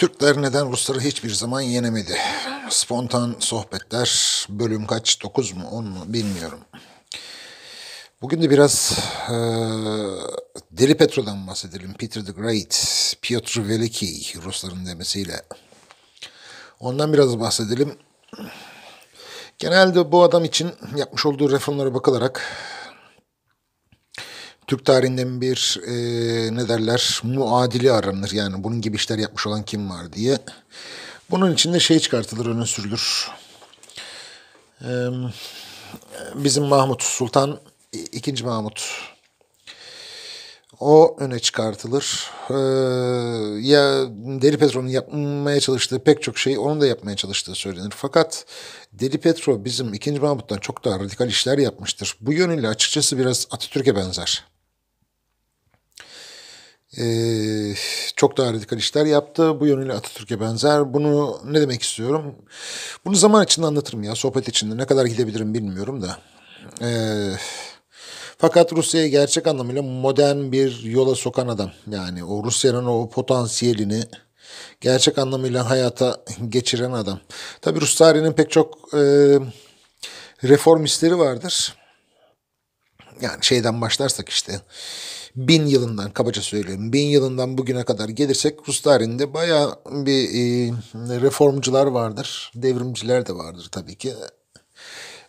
Türkler neden Rusları hiçbir zaman yenemedi? Spontan sohbetler bölüm kaç? 9 mu 10 mu bilmiyorum. Bugün de biraz e, Deli Petro'dan bahsedelim. Peter the Great, Piotr Veliki Rusların demesiyle. Ondan biraz bahsedelim. Genelde bu adam için yapmış olduğu reformlara bakılarak Türk tarihinden bir e, ne derler muadili aranır. Yani bunun gibi işler yapmış olan kim var diye. Bunun içinde şey çıkartılır öne sürülür. E, bizim Mahmut Sultan, ikinci Mahmut o öne çıkartılır. Ee, ya Deli Petro'nun yapmaya çalıştığı pek çok şeyi onun da yapmaya çalıştığı söylenir. Fakat Deli Petro bizim ikinci Mahmut'tan çok daha radikal işler yapmıştır. Bu yönüyle açıkçası biraz Atatürk'e benzer. Ee, çok daha radikal işler yaptı. Bu yönüyle Atatürk'e benzer. Bunu ne demek istiyorum? Bunu zaman içinde anlatırım ya. Sohbet içinde ne kadar gidebilirim bilmiyorum da. Ee, fakat Rusya'yı gerçek anlamıyla modern bir yola sokan adam. Yani o Rusya'nın o potansiyelini gerçek anlamıyla hayata geçiren adam. Tabi Rus tarihinin pek çok e, reformistleri vardır. Yani şeyden başlarsak işte bin yılından kabaca söyleyeyim bin yılından bugüne kadar gelirsek Rus tarihinde baya bir e, reformcular vardır. Devrimciler de vardır tabii ki.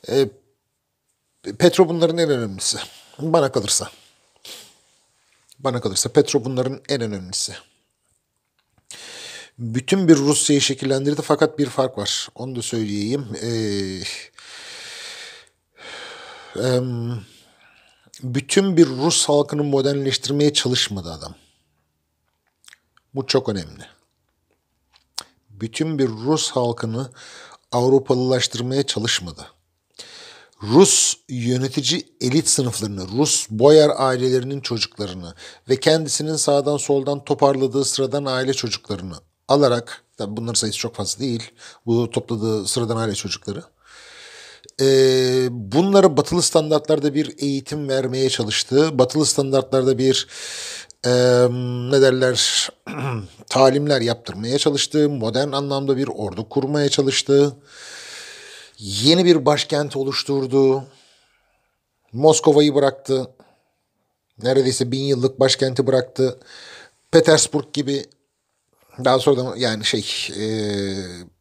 E, Petro bunların en önemlisi. Bana kalırsa. Bana kalırsa Petro bunların en önemlisi. Bütün bir Rusya'yı şekillendirdi fakat bir fark var. Onu da söyleyeyim. Eee... Um, bütün bir Rus halkını modernleştirmeye çalışmadı adam. Bu çok önemli. Bütün bir Rus halkını Avrupalılaştırmaya çalışmadı. Rus yönetici elit sınıflarını, Rus boyar ailelerinin çocuklarını ve kendisinin sağdan soldan toparladığı sıradan aile çocuklarını alarak, tabi bunların sayısı çok fazla değil, bu topladığı sıradan aile çocukları, e, ee, bunlara batılı standartlarda bir eğitim vermeye çalıştığı, batılı standartlarda bir e, ne derler talimler yaptırmaya çalıştığı, modern anlamda bir ordu kurmaya çalıştığı, yeni bir başkent oluşturduğu, Moskova'yı bıraktı, neredeyse bin yıllık başkenti bıraktı, Petersburg gibi daha sonra da yani şey e,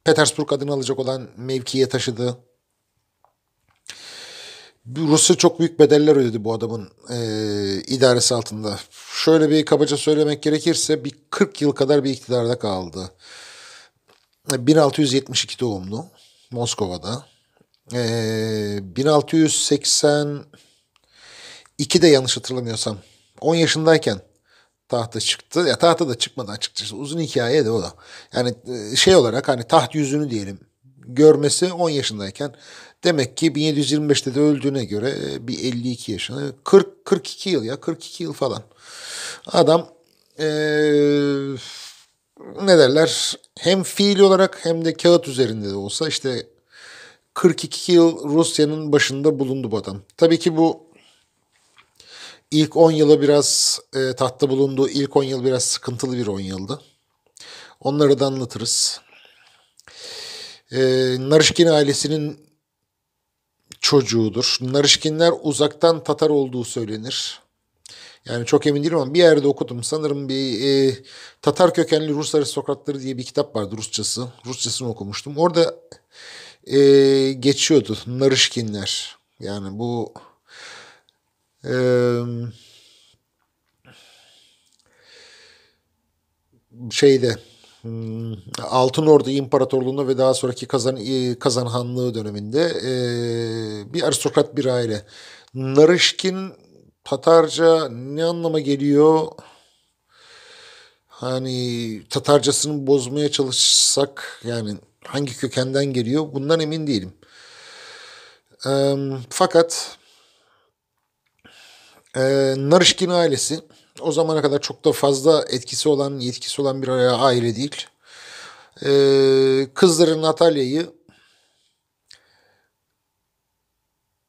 Petersburg adını alacak olan mevkiye taşıdı. Rusya çok büyük bedeller ödedi bu adamın e, idaresi altında. Şöyle bir kabaca söylemek gerekirse bir 40 yıl kadar bir iktidarda kaldı. 1672 doğumlu Moskova'da. E, de yanlış hatırlamıyorsam 10 yaşındayken tahta çıktı. Ya tahta da çıkmadı açıkçası. Uzun hikaye de o da. Yani e, şey olarak hani taht yüzünü diyelim görmesi 10 yaşındayken Demek ki 1725'te de öldüğüne göre e, bir 52 yaşında. 40, 42 yıl ya 42 yıl falan. Adam ee, ne derler hem fiil olarak hem de kağıt üzerinde de olsa işte 42 yıl Rusya'nın başında bulundu bu adam. Tabii ki bu ilk 10 yıla biraz e, tahtta bulunduğu ilk 10 yıl biraz sıkıntılı bir 10 yıldı. Onları da anlatırız. E, Narışkin ailesinin çocuğudur. Narışkinler uzaktan Tatar olduğu söylenir. Yani çok emin değilim ama bir yerde okudum. Sanırım bir e, Tatar kökenli Rus aristokratları diye bir kitap vardı Rusçası. Rusçasını okumuştum. Orada e, geçiyordu Narışkinler. Yani bu e, şeyde Altın Ordu İmparatorluğu'na ve daha sonraki Kazan, e, Kazan Hanlığı döneminde e, bir aristokrat bir aile. Narışkin Tatarca ne anlama geliyor? Hani Tatarcasını bozmaya çalışsak yani hangi kökenden geliyor bundan emin değilim. fakat e, Narışkin ailesi o zamana kadar çok da fazla etkisi olan, yetkisi olan bir aile değil. Ee, kızları Natalya'yı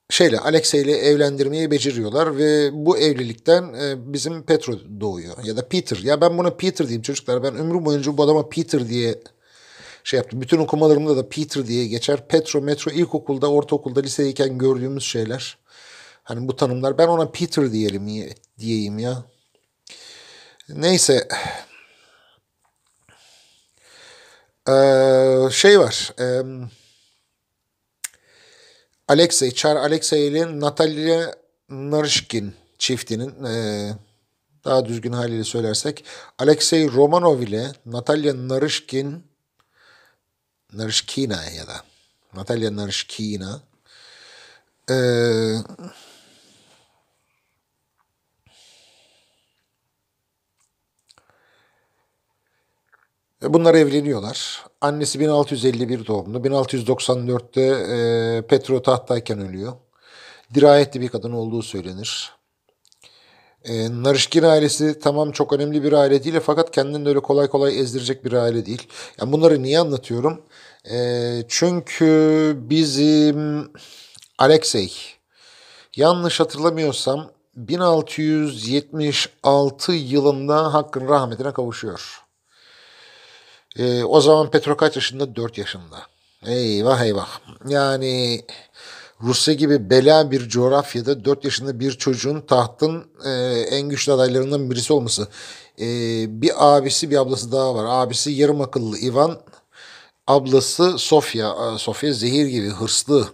şeyle Alexey ile evlendirmeyi beceriyorlar ve bu evlilikten e, bizim Petro doğuyor ya da Peter. Ya ben buna Peter diyeyim çocuklar. Ben ömrüm boyunca bu adama Peter diye şey yaptım. Bütün okumalarımda da Peter diye geçer. Petro, metro ilkokulda, ortaokulda, lisedeyken gördüğümüz şeyler. Hani bu tanımlar. Ben ona Peter diyelim diyeyim ya. Neyse. Ee, şey var. E, Alexey, Çar Alexey ile Natalya Narışkin çiftinin e, daha düzgün haliyle söylersek Alexey Romanov ile Natalya Narışkin Narışkina ya da Natalya Narışkina eee E, bunlar evleniyorlar. Annesi 1651 doğumlu. 1694'te e, Petro tahttayken ölüyor. Dirayetli bir kadın olduğu söylenir. E, Narışkin ailesi tamam çok önemli bir aile değil fakat kendini öyle kolay kolay ezdirecek bir aile değil. Yani bunları niye anlatıyorum? E, çünkü bizim Alexey yanlış hatırlamıyorsam 1676 yılında Hakk'ın rahmetine kavuşuyor. E, o zaman Petro kaç yaşında? 4 yaşında. Eyvah eyvah. Yani Rusya gibi bela bir coğrafyada 4 yaşında bir çocuğun tahtın e, en güçlü adaylarından birisi olması. E, bir abisi bir ablası daha var. Abisi yarım akıllı Ivan. Ablası Sofya. Sofya zehir gibi hırslı.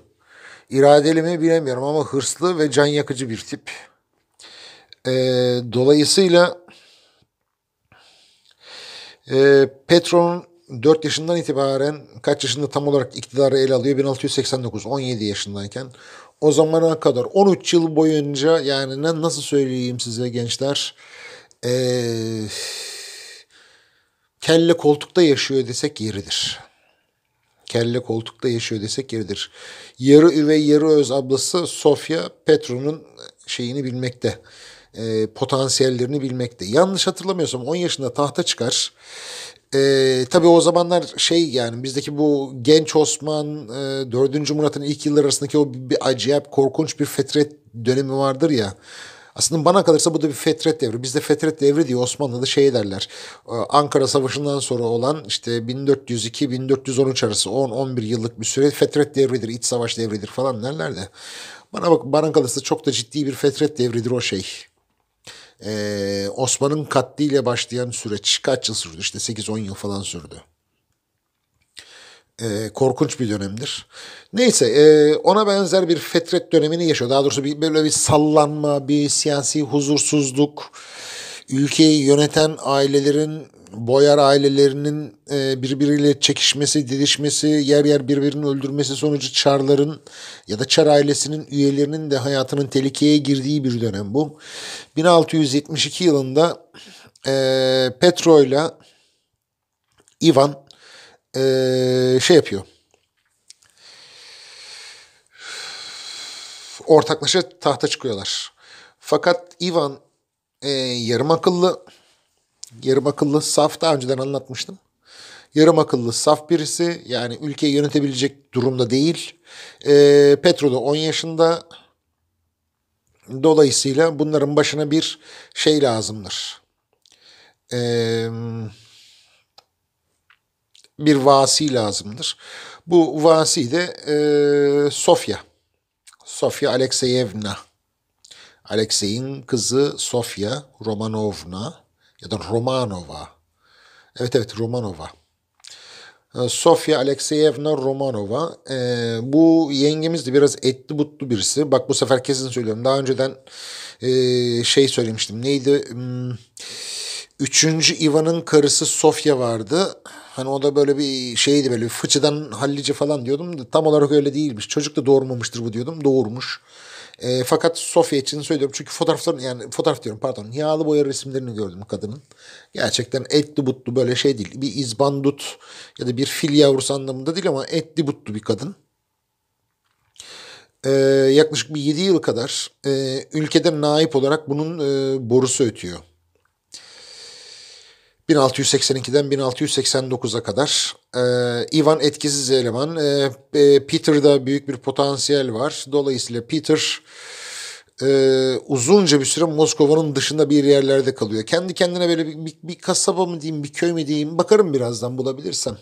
İradeli mi bilemiyorum ama hırslı ve can yakıcı bir tip. E, dolayısıyla e, Petron 4 yaşından itibaren kaç yaşında tam olarak iktidarı ele alıyor? 1689, 17 yaşındayken. O zamana kadar 13 yıl boyunca yani nasıl söyleyeyim size gençler e, kelle koltukta yaşıyor desek yeridir. Kelle koltukta yaşıyor desek yeridir. Yarı üvey yarı öz ablası Sofya Petro'nun şeyini bilmekte e, potansiyellerini bilmekte. Yanlış hatırlamıyorsam 10 yaşında tahta çıkar. E, tabii o zamanlar şey yani bizdeki bu genç Osman, e, 4. Murat'ın ilk yılları arasındaki o bir, bir acayip korkunç bir fetret dönemi vardır ya. Aslında bana kalırsa bu da bir fetret devri. Bizde fetret devri diye Osmanlı'da şey derler. E, Ankara Savaşı'ndan sonra olan işte 1402-1413 arası 10-11 yıllık bir süre fetret devridir, iç savaş devridir falan derler de. Bana bak bana kalırsa çok da ciddi bir fetret devridir o şey. Ee, Osman'ın katliyle başlayan süreç kaç yıl sürdü? İşte 8-10 yıl falan sürdü. Ee, korkunç bir dönemdir. Neyse e, ona benzer bir fetret dönemini yaşıyor. Daha doğrusu bir, böyle bir sallanma, bir siyasi huzursuzluk, ülkeyi yöneten ailelerin Boyar ailelerinin e, birbiriyle çekişmesi, didişmesi, yer yer birbirini öldürmesi sonucu Çarların ya da Çar ailesinin üyelerinin de hayatının tehlikeye girdiği bir dönem bu. 1672 yılında e, Petro ile Ivan e, şey yapıyor. Ortaklaşa tahta çıkıyorlar. Fakat Ivan e, yarım akıllı Yarım akıllı saf daha önceden anlatmıştım. Yarım akıllı saf birisi yani ülkeyi yönetebilecek durumda değil. E, ee, Petro da 10 yaşında. Dolayısıyla bunların başına bir şey lazımdır. Eee bir vasi lazımdır. Bu vasi de e, Sofya. Sofya Alekseyevna. Aleksey'in kızı Sofya Romanovna ya da Romanova. Evet evet Romanova. Ee, Sofia Alekseyevna Romanova. E, bu de Biraz etli butlu birisi. Bak bu sefer kesin söylüyorum. Daha önceden e, şey söylemiştim. Neydi? Hmm, üçüncü Ivan'ın karısı Sofia vardı. Hani o da böyle bir şeydi böyle fıçıdan hallice falan diyordum. Tam olarak öyle değilmiş. Çocuk da doğurmamıştır bu diyordum. Doğurmuş. E, fakat Sofya için söylüyorum çünkü fotoğrafların yani fotoğraf diyorum pardon yağlı boya resimlerini gördüm kadının. Gerçekten etli butlu böyle şey değil. Bir izbandut ya da bir fil yavrusu anlamında değil ama etli butlu bir kadın. E, yaklaşık bir 7 yıl kadar e, ülkede naip olarak bunun e, borusu ötüyor. 1682'den 1689'a kadar e, Ivan etkisiz eleman. E, e, Peter'da büyük bir potansiyel var. Dolayısıyla Peter e, uzunca bir süre Moskova'nın dışında bir yerlerde kalıyor. Kendi kendine böyle bir, bir, bir kasaba mı diyeyim, bir köy mü diyeyim bakarım birazdan bulabilirsem.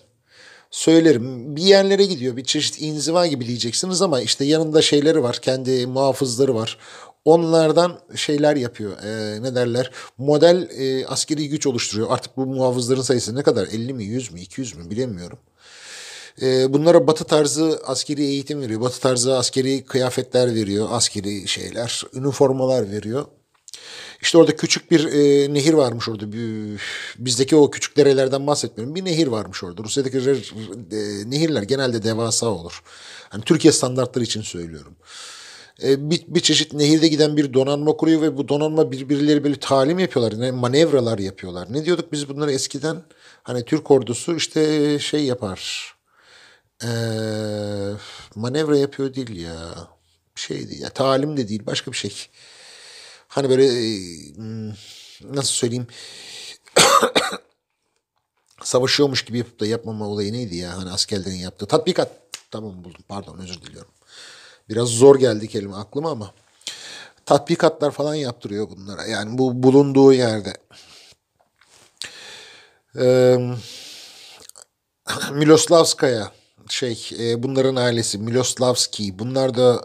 Söylerim. Bir yerlere gidiyor. Bir çeşit inziva gibi diyeceksiniz ama işte yanında şeyleri var. Kendi muhafızları var onlardan şeyler yapıyor. E, ne derler? Model e, askeri güç oluşturuyor. Artık bu muhafızların sayısı ne kadar? 50 mi, 100 mü, 200 mü bilemiyorum. E, bunlara batı tarzı askeri eğitim veriyor. Batı tarzı askeri kıyafetler veriyor. Askeri şeyler, üniformalar veriyor. İşte orada küçük bir e, nehir varmış orada. bizdeki o küçük derelerden bahsetmiyorum. Bir nehir varmış orada. Rusya'daki e, nehirler genelde devasa olur. Hani Türkiye standartları için söylüyorum. E, bir, bir çeşit nehirde giden bir donanma kuruyor ve bu donanma birbirleri böyle talim yapıyorlar. Ne, manevralar yapıyorlar. Ne diyorduk biz bunları eskiden? Hani Türk ordusu işte şey yapar. E, manevra yapıyor değil ya. Şey değil ya. Talim de değil. Başka bir şey. Hani böyle e, nasıl söyleyeyim savaşıyormuş gibi yapıp da yapmama olayı neydi ya? Hani askerlerin yaptığı tatbikat. Tamam buldum pardon özür diliyorum. Biraz zor geldi kelime aklıma ama. Tatbikatlar falan yaptırıyor bunlara. Yani bu bulunduğu yerde. Ee, Miloslavskaya şey e, bunların ailesi Miloslavski. Bunlar da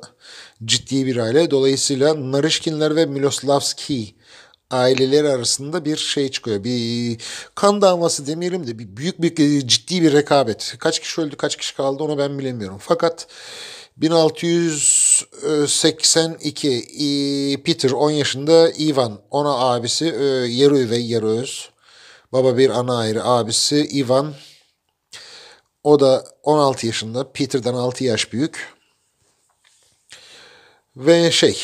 ciddi bir aile. Dolayısıyla Narışkinler ve Miloslavski aileleri arasında bir şey çıkıyor. Bir kan davası demeyelim de bir büyük bir ciddi bir rekabet. Kaç kişi öldü, kaç kişi kaldı onu ben bilemiyorum. Fakat 1682 e, Peter 10 yaşında Ivan ona abisi e, Yeru ve Yeröz. Baba bir ana ayrı abisi Ivan. O da 16 yaşında. Peter'dan 6 yaş büyük. Ve şey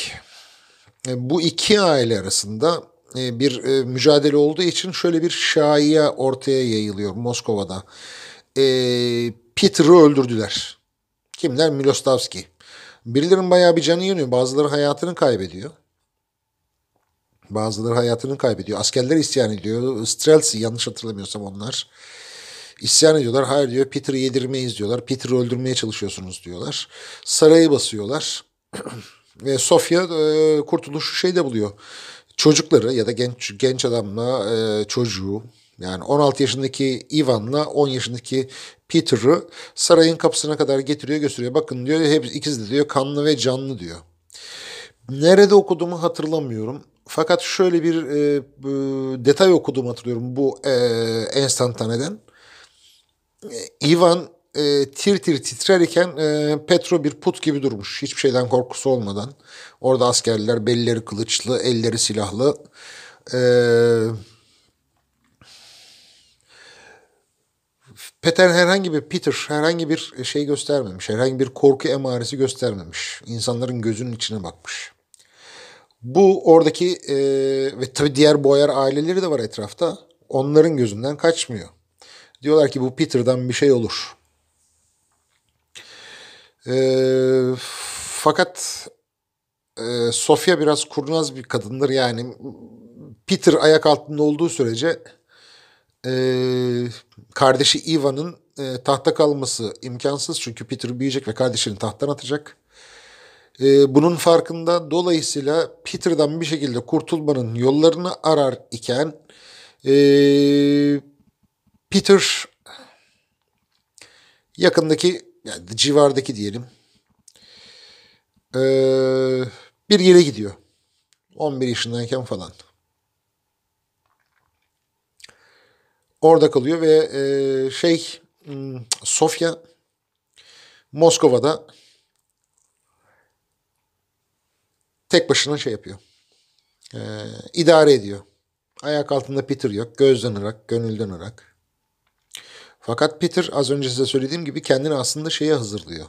e, bu iki aile arasında bir mücadele olduğu için şöyle bir şaiye ortaya yayılıyor Moskova'da. Peter'ı öldürdüler. Kimler? Milostavski. Birilerinin bayağı bir canı yanıyor. Bazıları hayatını kaybediyor. Bazıları hayatını kaybediyor. Askerler isyan ediyor. Strelsi yanlış hatırlamıyorsam onlar. İsyan ediyorlar. Hayır diyor Peter'ı yedirmeyiz diyorlar. Peter'ı öldürmeye çalışıyorsunuz diyorlar. Sarayı basıyorlar. Ve Sofya e, kurtuluşu şeyde buluyor. Çocukları ya da genç genç adamla e, çocuğu yani 16 yaşındaki Ivan'la 10 yaşındaki Peter'ı sarayın kapısına kadar getiriyor gösteriyor. Bakın diyor hep ikiz de diyor kanlı ve canlı diyor. Nerede okuduğumu hatırlamıyorum. Fakat şöyle bir e, e, detay okuduğumu hatırlıyorum bu e, enstantaneden. E, Ivan e, tir tir titrer e, Petro bir put gibi durmuş. Hiçbir şeyden korkusu olmadan. Orada askerler belleri kılıçlı, elleri silahlı. Eee Pattern herhangi bir Peter herhangi bir şey göstermemiş. Herhangi bir korku emaresi göstermemiş. İnsanların gözünün içine bakmış. Bu oradaki e, ve tabii diğer boyar aileleri de var etrafta. Onların gözünden kaçmıyor. Diyorlar ki bu Peter'dan bir şey olur. E, fakat e, Sofia biraz kurnaz bir kadındır. Yani Peter ayak altında olduğu sürece e, Kardeşi Ivan'ın e, tahta kalması imkansız çünkü Peter büyüyecek ve kardeşini tahttan atacak. E, bunun farkında dolayısıyla Peter'dan bir şekilde kurtulmanın yollarını arar iken e, Peter yakındaki yani civardaki diyelim e, bir yere gidiyor. 11 yaşındayken falan. Orada kalıyor ve e, şey hmm, Sofya Moskova'da tek başına şey yapıyor. E, idare ediyor. Ayak altında Peter yok. Gözden ırak, gönülden ırak. Fakat Peter az önce size söylediğim gibi kendini aslında şeye hazırlıyor.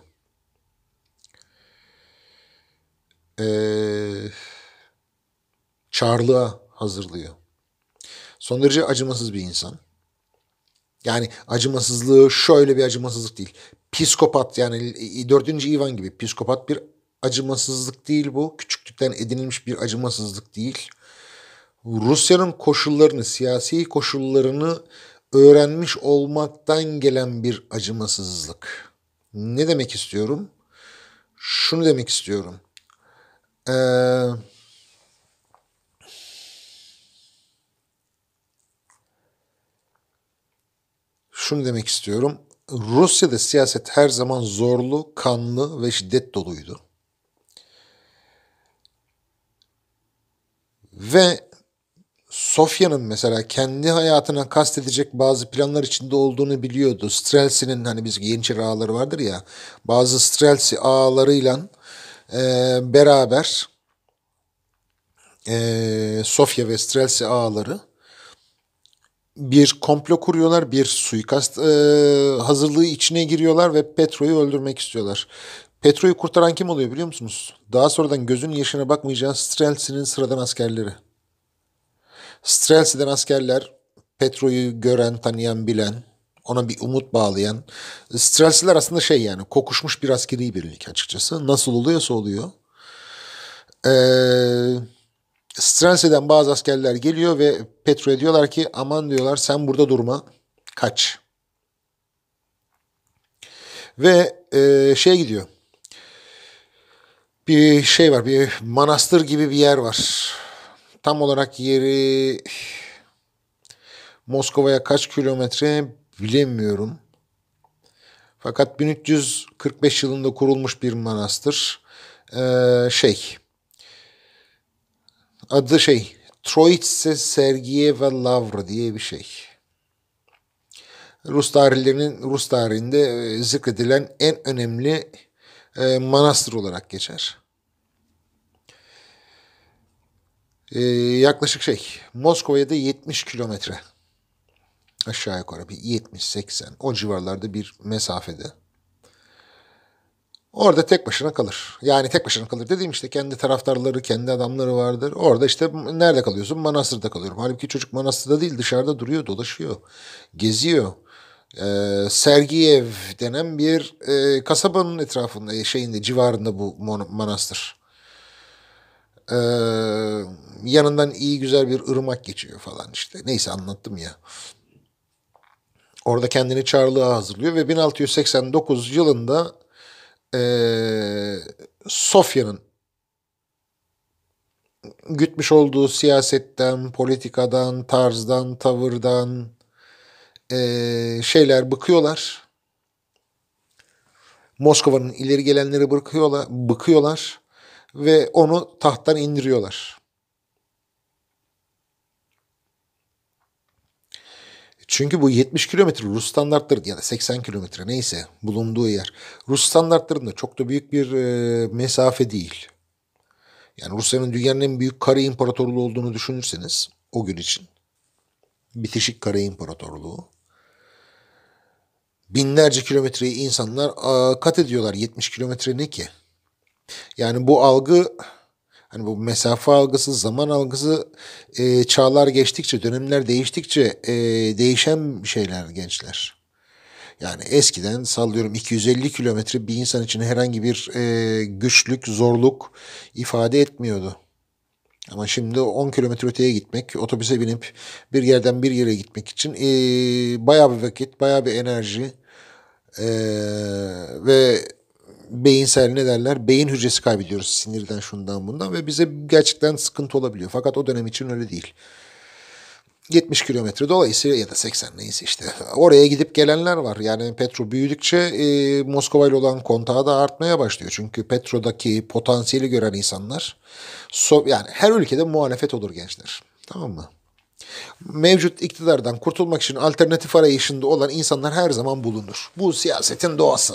Ee, çarlığa hazırlıyor. Son derece acımasız bir insan. Yani acımasızlığı şöyle bir acımasızlık değil. Psikopat yani dördüncü Ivan gibi psikopat bir acımasızlık değil bu. Küçüklükten edinilmiş bir acımasızlık değil. Rusya'nın koşullarını, siyasi koşullarını öğrenmiş olmaktan gelen bir acımasızlık. Ne demek istiyorum? Şunu demek istiyorum. Eee şunu demek istiyorum. Rusya'da siyaset her zaman zorlu, kanlı ve şiddet doluydu. Ve Sofya'nın mesela kendi hayatına kastedecek bazı planlar içinde olduğunu biliyordu. Strelsi'nin hani biz Yeniçeri ağları vardır ya bazı Strelsi ağlarıyla e, beraber e, Sofya ve Strelsi ağları bir komplo kuruyorlar, bir suikast e, hazırlığı içine giriyorlar ve Petro'yu öldürmek istiyorlar. Petro'yu kurtaran kim oluyor biliyor musunuz? Daha sonradan gözün yaşına bakmayacağın Strelsin'in sıradan askerleri. Streltsy'den askerler Petro'yu gören, tanıyan, bilen, ona bir umut bağlayan. Streltsy'ler aslında şey yani kokuşmuş bir askeri birlik açıkçası. Nasıl oluyorsa oluyor. Eee Stranse'den bazı askerler geliyor ve Petro'ya diyorlar ki aman diyorlar sen burada durma kaç. Ve e, şey gidiyor. Bir şey var bir manastır gibi bir yer var. Tam olarak yeri Moskova'ya kaç kilometre bilemiyorum. Fakat 1345 yılında kurulmuş bir manastır. Ee, şey adı şey Troitse Sergiye Lavra diye bir şey. Rus tarihlerinin Rus tarihinde e, zikredilen en önemli e, manastır olarak geçer. E, yaklaşık şey Moskova'ya da 70 kilometre aşağı yukarı bir 70-80 o civarlarda bir mesafede. Orada tek başına kalır. Yani tek başına kalır dediğim işte kendi taraftarları, kendi adamları vardır. Orada işte nerede kalıyorsun? Manastır'da kalıyorum. Halbuki çocuk manastırda değil dışarıda duruyor, dolaşıyor, geziyor. Ee, Sergiyev denen bir e, kasabanın etrafında, şeyinde, civarında bu manastır. Ee, yanından iyi güzel bir ırmak geçiyor falan işte. Neyse anlattım ya. Orada kendini çarlığa hazırlıyor ve 1689 yılında ee, Sofya'nın gütmüş olduğu siyasetten, politikadan, tarzdan, tavırdan ee, şeyler bıkıyorlar. Moskova'nın ileri gelenleri bıkıyorlar, bıkıyorlar ve onu tahttan indiriyorlar. Çünkü bu 70 kilometre Rus standartları ya da 80 kilometre neyse bulunduğu yer. Rus standartlarında çok da büyük bir e, mesafe değil. Yani Rusya'nın dünyanın en büyük kare imparatorluğu olduğunu düşünürseniz o gün için. Bitişik kare imparatorluğu. Binlerce kilometreyi insanlar a, kat ediyorlar. 70 kilometre ne ki? Yani bu algı Hani bu mesafe algısı, zaman algısı e, çağlar geçtikçe, dönemler değiştikçe e, değişen şeyler gençler. Yani eskiden sallıyorum 250 kilometre bir insan için herhangi bir e, güçlük, zorluk ifade etmiyordu. Ama şimdi 10 kilometre öteye gitmek, otobüse binip bir yerden bir yere gitmek için e, bayağı bir vakit, bayağı bir enerji e, ve beyinsel ne derler? Beyin hücresi kaybediyoruz sinirden şundan bundan ve bize gerçekten sıkıntı olabiliyor. Fakat o dönem için öyle değil. 70 kilometre dolayısıyla ya da 80 neyse işte oraya gidip gelenler var. Yani Petro büyüdükçe e, Moskova ile olan kontağı da artmaya başlıyor. Çünkü Petro'daki potansiyeli gören insanlar so yani her ülkede muhalefet olur gençler. Tamam mı? Mevcut iktidardan kurtulmak için alternatif arayışında olan insanlar her zaman bulunur. Bu siyasetin doğası.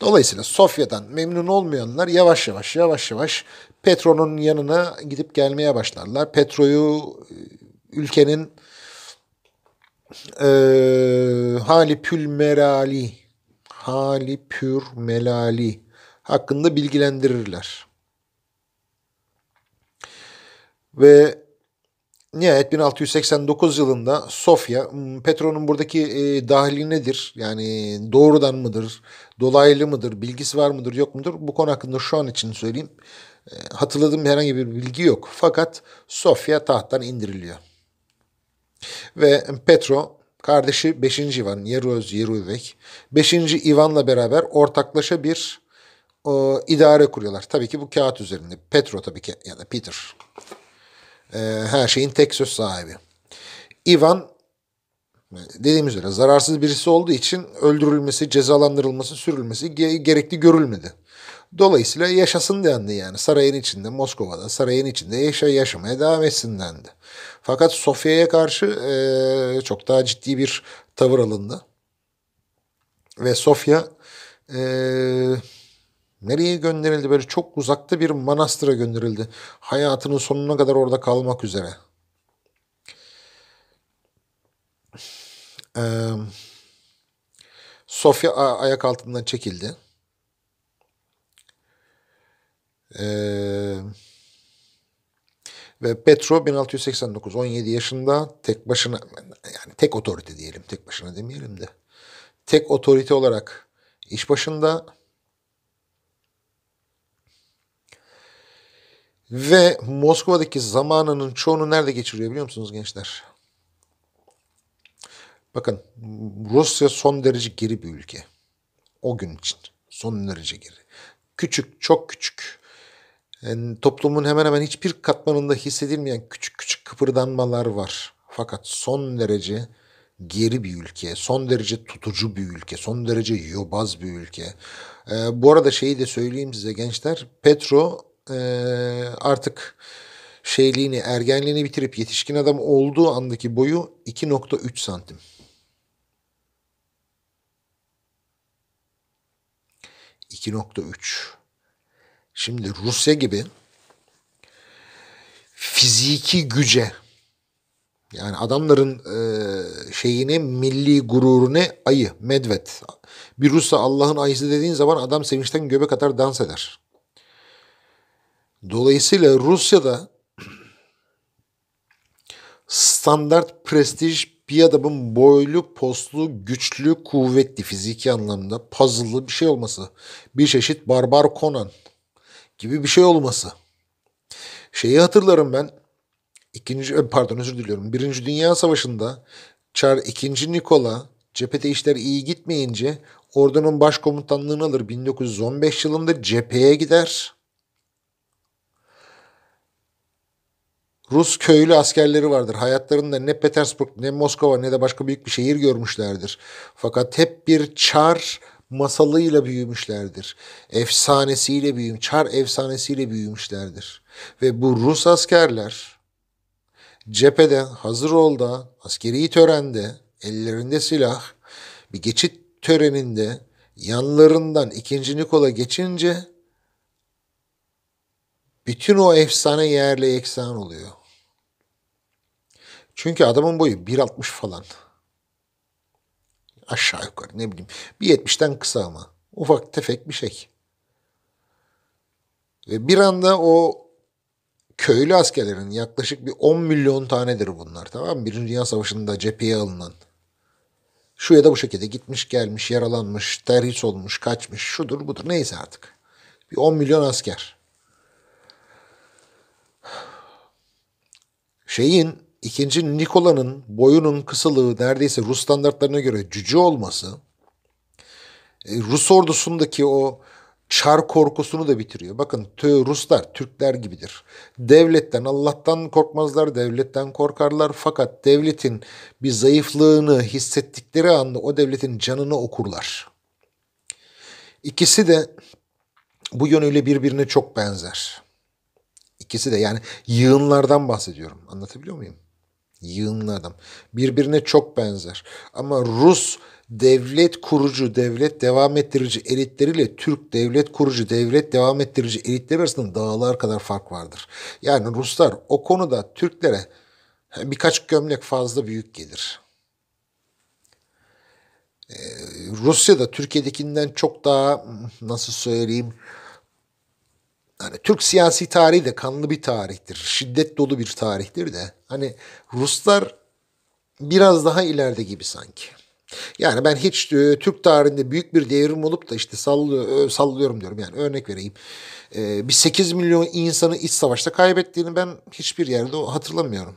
Dolayısıyla Sofya'dan memnun olmayanlar yavaş yavaş yavaş yavaş Petro'nun yanına gidip gelmeye başlarlar. Petro'yu e, ülkenin e, Halipül Merali Halipür Melali hakkında bilgilendirirler. Ve nihayet 1689 yılında Sofya, hmm, Petro'nun buradaki e, dahili nedir? Yani doğrudan mıdır? dolaylı mıdır, bilgisi var mıdır, yok mudur? Bu konu hakkında şu an için söyleyeyim. Ee, hatırladığım herhangi bir bilgi yok. Fakat Sofya tahttan indiriliyor. Ve Petro kardeşi 5. Ivan, Yeroz Yeruvek, 5. Ivan'la beraber ortaklaşa bir o, idare kuruyorlar. Tabii ki bu kağıt üzerinde. Petro tabii ki ya da Peter. Ee, her şeyin tek söz sahibi. Ivan dediğimiz üzere zararsız birisi olduğu için öldürülmesi, cezalandırılması, sürülmesi gerekli görülmedi. Dolayısıyla yaşasın dendi yani sarayın içinde Moskova'da sarayın içinde yaşa yaşamaya devam etsin dendi. Fakat Sofya'ya karşı e, çok daha ciddi bir tavır alındı. Ve Sofya e, nereye gönderildi böyle çok uzakta bir manastıra gönderildi. Hayatının sonuna kadar orada kalmak üzere. E, Sofya ayak altından çekildi. E, ve Petro 1689 17 yaşında tek başına yani tek otorite diyelim tek başına demeyelim de tek otorite olarak iş başında ve Moskova'daki zamanının çoğunu nerede geçiriyor biliyor musunuz gençler? Bakın Rusya son derece geri bir ülke. O gün için son derece geri. Küçük, çok küçük. Yani toplumun hemen hemen hiçbir katmanında hissedilmeyen küçük küçük kıpırdanmalar var. Fakat son derece geri bir ülke, son derece tutucu bir ülke, son derece yobaz bir ülke. ee, bu arada şeyi de söyleyeyim size gençler. Petro e, artık şeyliğini, ergenliğini bitirip yetişkin adam olduğu andaki boyu 2.3 santim. 2.3. Şimdi Rusya gibi fiziki güce yani adamların e, şeyini milli gururunu ayı Medved. Bir Rus'a Allah'ın ayısı dediğin zaman adam sevinçten göbek atar dans eder. Dolayısıyla Rusya'da standart prestij bir adamın boylu, poslu, güçlü, kuvvetli fiziki anlamda puzzle'lı bir şey olması. Bir çeşit barbar Conan gibi bir şey olması. Şeyi hatırlarım ben. İkinci, e, pardon özür diliyorum. Birinci Dünya Savaşı'nda Çar II. Nikola cephede işler iyi gitmeyince ordunun başkomutanlığını alır. 1915 yılında cepheye gider Rus köylü askerleri vardır. Hayatlarında ne Petersburg ne Moskova ne de başka büyük bir şehir görmüşlerdir. Fakat hep bir çar masalıyla büyümüşlerdir. Efsanesiyle büyüm, çar efsanesiyle büyümüşlerdir. Ve bu Rus askerler cephede, hazır olda, askeri törende, ellerinde silah, bir geçit töreninde yanlarından ikinci Nikola geçince bütün o efsane yerle yeksan oluyor. Çünkü adamın boyu 1.60 falan. Aşağı yukarı ne bileyim. bir 1.70'ten kısa ama. Ufak tefek bir şey. Ve bir anda o köylü askerlerin yaklaşık bir 10 milyon tanedir bunlar tamam mı? Birinci Dünya Savaşı'nda cepheye alınan. Şu ya da bu şekilde gitmiş gelmiş yaralanmış terhis olmuş kaçmış şudur budur neyse artık. Bir 10 milyon asker. Şeyin İkinci Nikola'nın boyunun kısalığı neredeyse Rus standartlarına göre cücü olması e, Rus ordusundaki o çar korkusunu da bitiriyor. Bakın tö Ruslar Türkler gibidir. Devletten Allah'tan korkmazlar, devletten korkarlar fakat devletin bir zayıflığını hissettikleri anda o devletin canını okurlar. İkisi de bu yönüyle birbirine çok benzer. İkisi de yani yığınlardan bahsediyorum. Anlatabiliyor muyum? Yığınlı adam. Birbirine çok benzer. Ama Rus devlet kurucu, devlet devam ettirici elitleriyle Türk devlet kurucu, devlet devam ettirici elitleri arasında dağlar kadar fark vardır. Yani Ruslar o konuda Türklere birkaç gömlek fazla büyük gelir. Ee, Rusya'da Türkiye'dekinden çok daha nasıl söyleyeyim yani Türk siyasi tarihi de kanlı bir tarihtir. Şiddet dolu bir tarihtir de. Hani Ruslar biraz daha ileride gibi sanki. Yani ben hiç e, Türk tarihinde büyük bir devrim olup da işte e, sallıyorum diyorum yani örnek vereyim. E, bir 8 milyon insanı iç savaşta kaybettiğini ben hiçbir yerde hatırlamıyorum.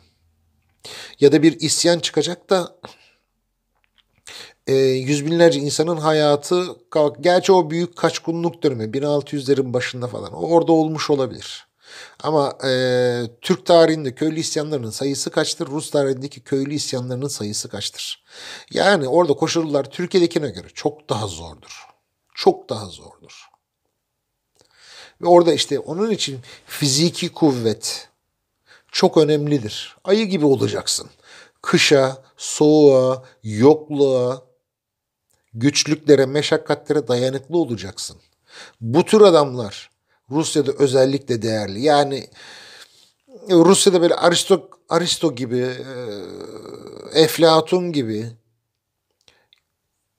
Ya da bir isyan çıkacak da e, yüz binlerce insanın hayatı gerçi o büyük kaçkınlık dönemi 1600'lerin başında falan orada olmuş olabilir. Ama e, Türk tarihinde köylü isyanlarının sayısı kaçtır? Rus tarihindeki köylü isyanlarının sayısı kaçtır? Yani orada koşullar Türkiye'dekine göre çok daha zordur. Çok daha zordur. Ve orada işte onun için fiziki kuvvet çok önemlidir. Ayı gibi olacaksın. Kışa, soğuğa, yokluğa, güçlüklere, meşakkatlere dayanıklı olacaksın. Bu tür adamlar Rusya'da özellikle değerli. Yani e, Rusya'da böyle Aristo, Aristo gibi, e, Eflatun gibi,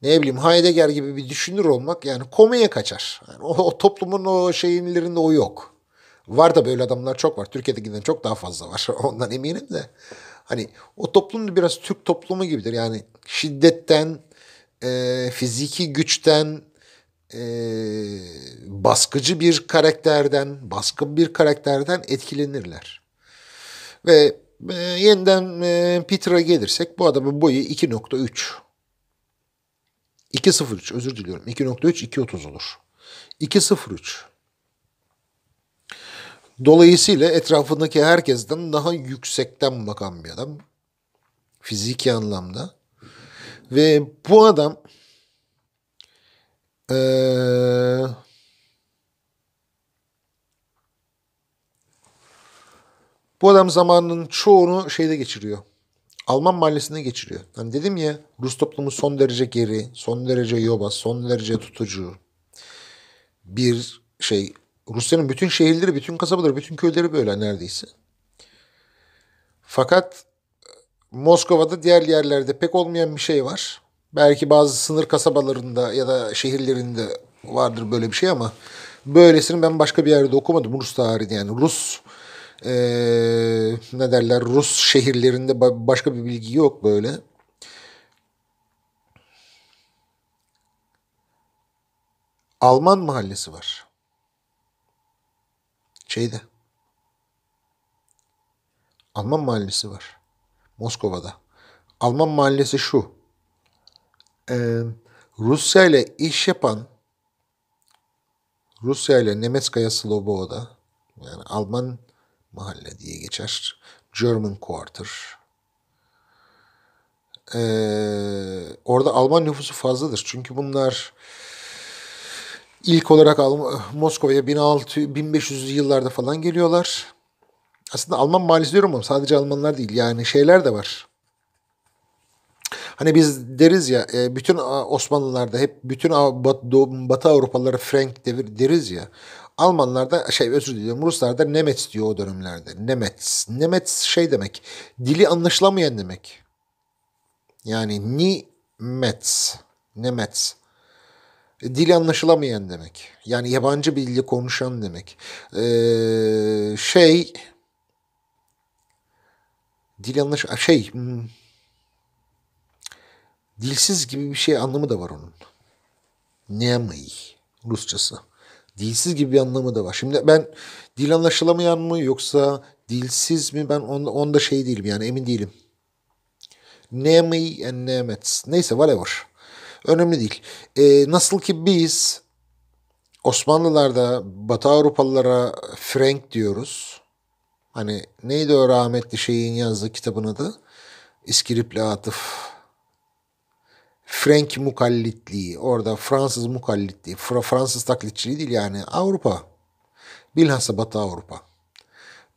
ne bileyim Heidegger gibi bir düşünür olmak yani komiye kaçar. Yani o, o toplumun o şeyinlerinde o yok. Var da böyle adamlar çok var. Türkiye'dekinden çok daha fazla var. Ondan eminim de. Hani o toplum biraz Türk toplumu gibidir. Yani şiddetten, e, fiziki güçten e, baskıcı bir karakterden, baskın bir karakterden etkilenirler. Ve e, yeniden e, Peter'a gelirsek bu adamın boyu 2.3. 2.03 özür diliyorum. 2.3 2.30 olur. 2.03 Dolayısıyla etrafındaki herkesten daha yüksekten bakan bir adam. Fiziki anlamda. Ve bu adam ee, bu adam zamanının çoğunu şeyde geçiriyor. Alman mahallesinde geçiriyor. Hani dedim ya Rus toplumu son derece geri, son derece yoba, son derece tutucu bir şey. Rusya'nın bütün şehirleri, bütün kasabaları, bütün köyleri böyle neredeyse. Fakat Moskova'da diğer yerlerde pek olmayan bir şey var. Belki bazı sınır kasabalarında ya da şehirlerinde vardır böyle bir şey ama böylesini ben başka bir yerde okumadım. Rus tarihi yani Rus ee, ne derler Rus şehirlerinde başka bir bilgi yok böyle. Alman mahallesi var. Şeyde. Alman mahallesi var. Moskova'da. Alman mahallesi şu. Ee, Rusya ile iş yapan Rusya ile Nemetskaya Slobova'da yani Alman mahalle diye geçer. German Quarter. Ee, orada Alman nüfusu fazladır. Çünkü bunlar ilk olarak Moskova'ya Moskova 1500'lü yıllarda falan geliyorlar. Aslında Alman malisi diyorum ama sadece Almanlar değil. Yani şeyler de var. Hani biz deriz ya e, bütün Osmanlılarda hep bütün Batı Avrupalıları Frank devir deriz ya. Almanlarda şey özür diliyorum Ruslarda Nemets diyor o dönemlerde. Nemets. Nemets şey demek. Dili anlaşılamayan demek. Yani ni mets. Nemets. E, dili anlaşılamayan demek. Yani yabancı bir dili konuşan demek. Ee, şey Dil yanlış şey hmm. dilsiz gibi bir şey anlamı da var onun. Nemay Rusçası. Dilsiz gibi bir anlamı da var. Şimdi ben dil anlaşılamayan mı yoksa dilsiz mi ben onda, onda şey değilim yani emin değilim. Nemay and Nemets. Neyse whatever. Önemli değil. Ee, nasıl ki biz Osmanlılarda Batı Avrupalılara Frank diyoruz. Hani neydi o rahmetli şeyin yazdığı kitabın adı? İskilipli Atıf. Frank mukallitliği. Orada Fransız mukallitliği. Fra Fransız taklitçiliği değil yani Avrupa. Bilhassa Batı Avrupa.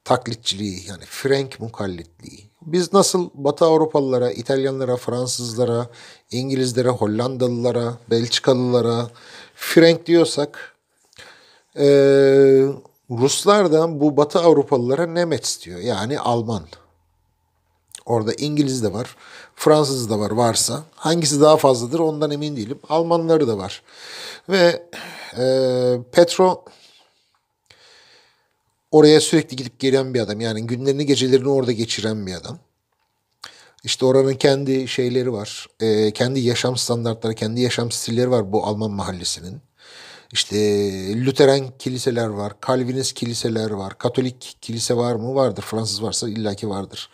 Taklitçiliği yani Frank mukallitliği. Biz nasıl Batı Avrupalılara, İtalyanlara, Fransızlara, İngilizlere, Hollandalılara, Belçikalılara Frank diyorsak ee, Ruslardan bu Batı Avrupalılara Nemet istiyor. Yani Alman. Orada İngiliz de var, Fransız da var varsa. Hangisi daha fazladır ondan emin değilim. Almanları da var. Ve e, Petro oraya sürekli gidip gelen bir adam. Yani günlerini gecelerini orada geçiren bir adam. İşte oranın kendi şeyleri var. E, kendi yaşam standartları, kendi yaşam stilleri var bu Alman mahallesinin. İşte Lüteren kiliseler var, Calvinist kiliseler var, Katolik kilise var mı? Vardır. Fransız varsa illaki vardır.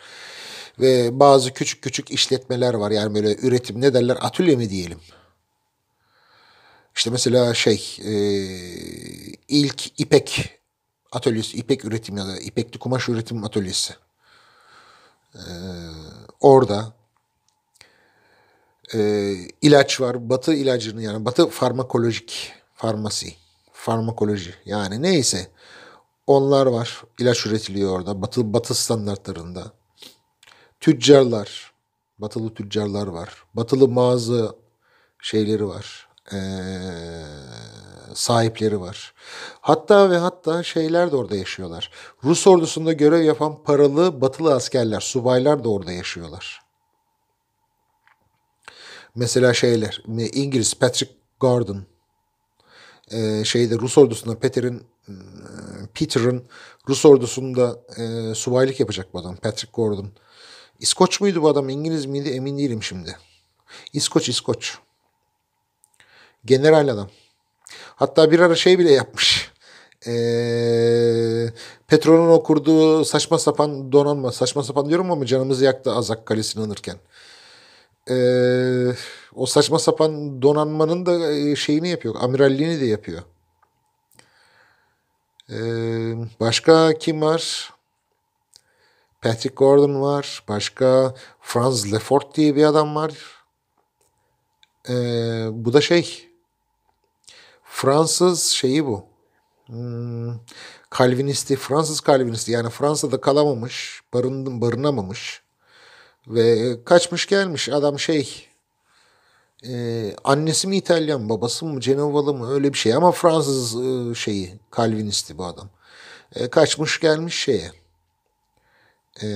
Ve bazı küçük küçük işletmeler var. Yani böyle üretim ne derler? Atölye mi diyelim? İşte mesela şey e, ilk ipek atölyesi, ipek üretim ya da ipekli kumaş üretim atölyesi. E, orada e, ilaç var. Batı ilacını yani Batı farmakolojik farmasi, farmakoloji yani neyse onlar var. İlaç üretiliyor orada batı, batı standartlarında. Tüccarlar, batılı tüccarlar var. Batılı mağaza şeyleri var. Ee, sahipleri var. Hatta ve hatta şeyler de orada yaşıyorlar. Rus ordusunda görev yapan paralı batılı askerler, subaylar da orada yaşıyorlar. Mesela şeyler, İngiliz Patrick Gordon e, şeyde Rus ordusunda Peter'in e, Peter'ın Rus ordusunda e, subaylık yapacak bu adam Patrick Gordon. İskoç muydu bu adam İngiliz miydi emin değilim şimdi. İskoç İskoç. General adam. Hatta bir ara şey bile yapmış. E, Petro'nun o kurduğu saçma sapan donanma. Saçma sapan diyorum ama canımızı yaktı Azak kalesini anırken. Eee o saçma sapan donanmanın da e, şeyini yapıyor. Amiralliğini de yapıyor. Ee, başka kim var? Patrick Gordon var. Başka Franz Lefort diye bir adam var. Ee, bu da şey. Fransız şeyi bu. Hmm, Kalvinisti, Fransız Kalvinisti. Yani Fransa'da kalamamış, barın, barınamamış. Ve kaçmış gelmiş adam şey ee, annesi mi İtalyan, babası mı Cenovalı mı öyle bir şey ama Fransız e, şeyi, Calvinisti bu adam. E, kaçmış gelmiş şeye. E,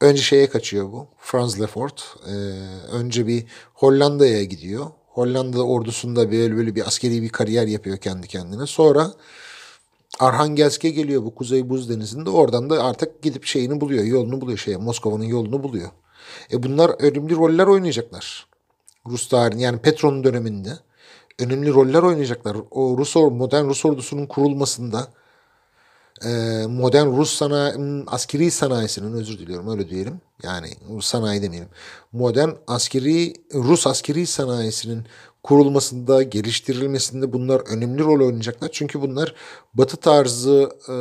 önce şeye kaçıyor bu. Franz Lefort. E, önce bir Hollanda'ya gidiyor. Hollanda ordusunda böyle böyle bir askeri bir kariyer yapıyor kendi kendine. Sonra Arhangelsk'e geliyor bu Kuzey Buz Denizi'nde. Oradan da artık gidip şeyini buluyor, yolunu buluyor şeye. Moskova'nın yolunu buluyor. E bunlar önemli roller oynayacaklar. Rus tarihinin yani Petro'nun döneminde önemli roller oynayacaklar. O Rus modern Rus ordusunun kurulmasında e, modern Rus sanayi, askeri sanayisinin özür diliyorum öyle diyelim. Yani sanayi demeyelim. Modern askeri Rus askeri sanayisinin kurulmasında, geliştirilmesinde bunlar önemli rol oynayacaklar. Çünkü bunlar Batı tarzı e,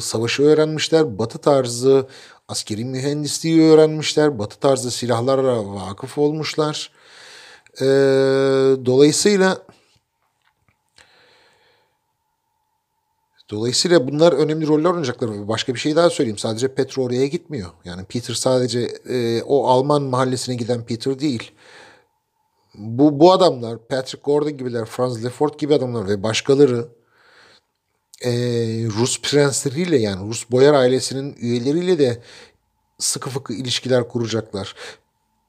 savaşı öğrenmişler. Batı tarzı askeri mühendisliği öğrenmişler. Batı tarzı silahlara vakıf olmuşlar. Ee, dolayısıyla Dolayısıyla bunlar önemli roller oynayacaklar. Başka bir şey daha söyleyeyim. Sadece Petro oraya gitmiyor. Yani Peter sadece e, o Alman mahallesine giden Peter değil. Bu, bu adamlar Patrick Gordon gibiler, Franz Lefort gibi adamlar ve başkaları e, Rus prensleriyle yani Rus Boyar ailesinin üyeleriyle de sıkı fıkı ilişkiler kuracaklar.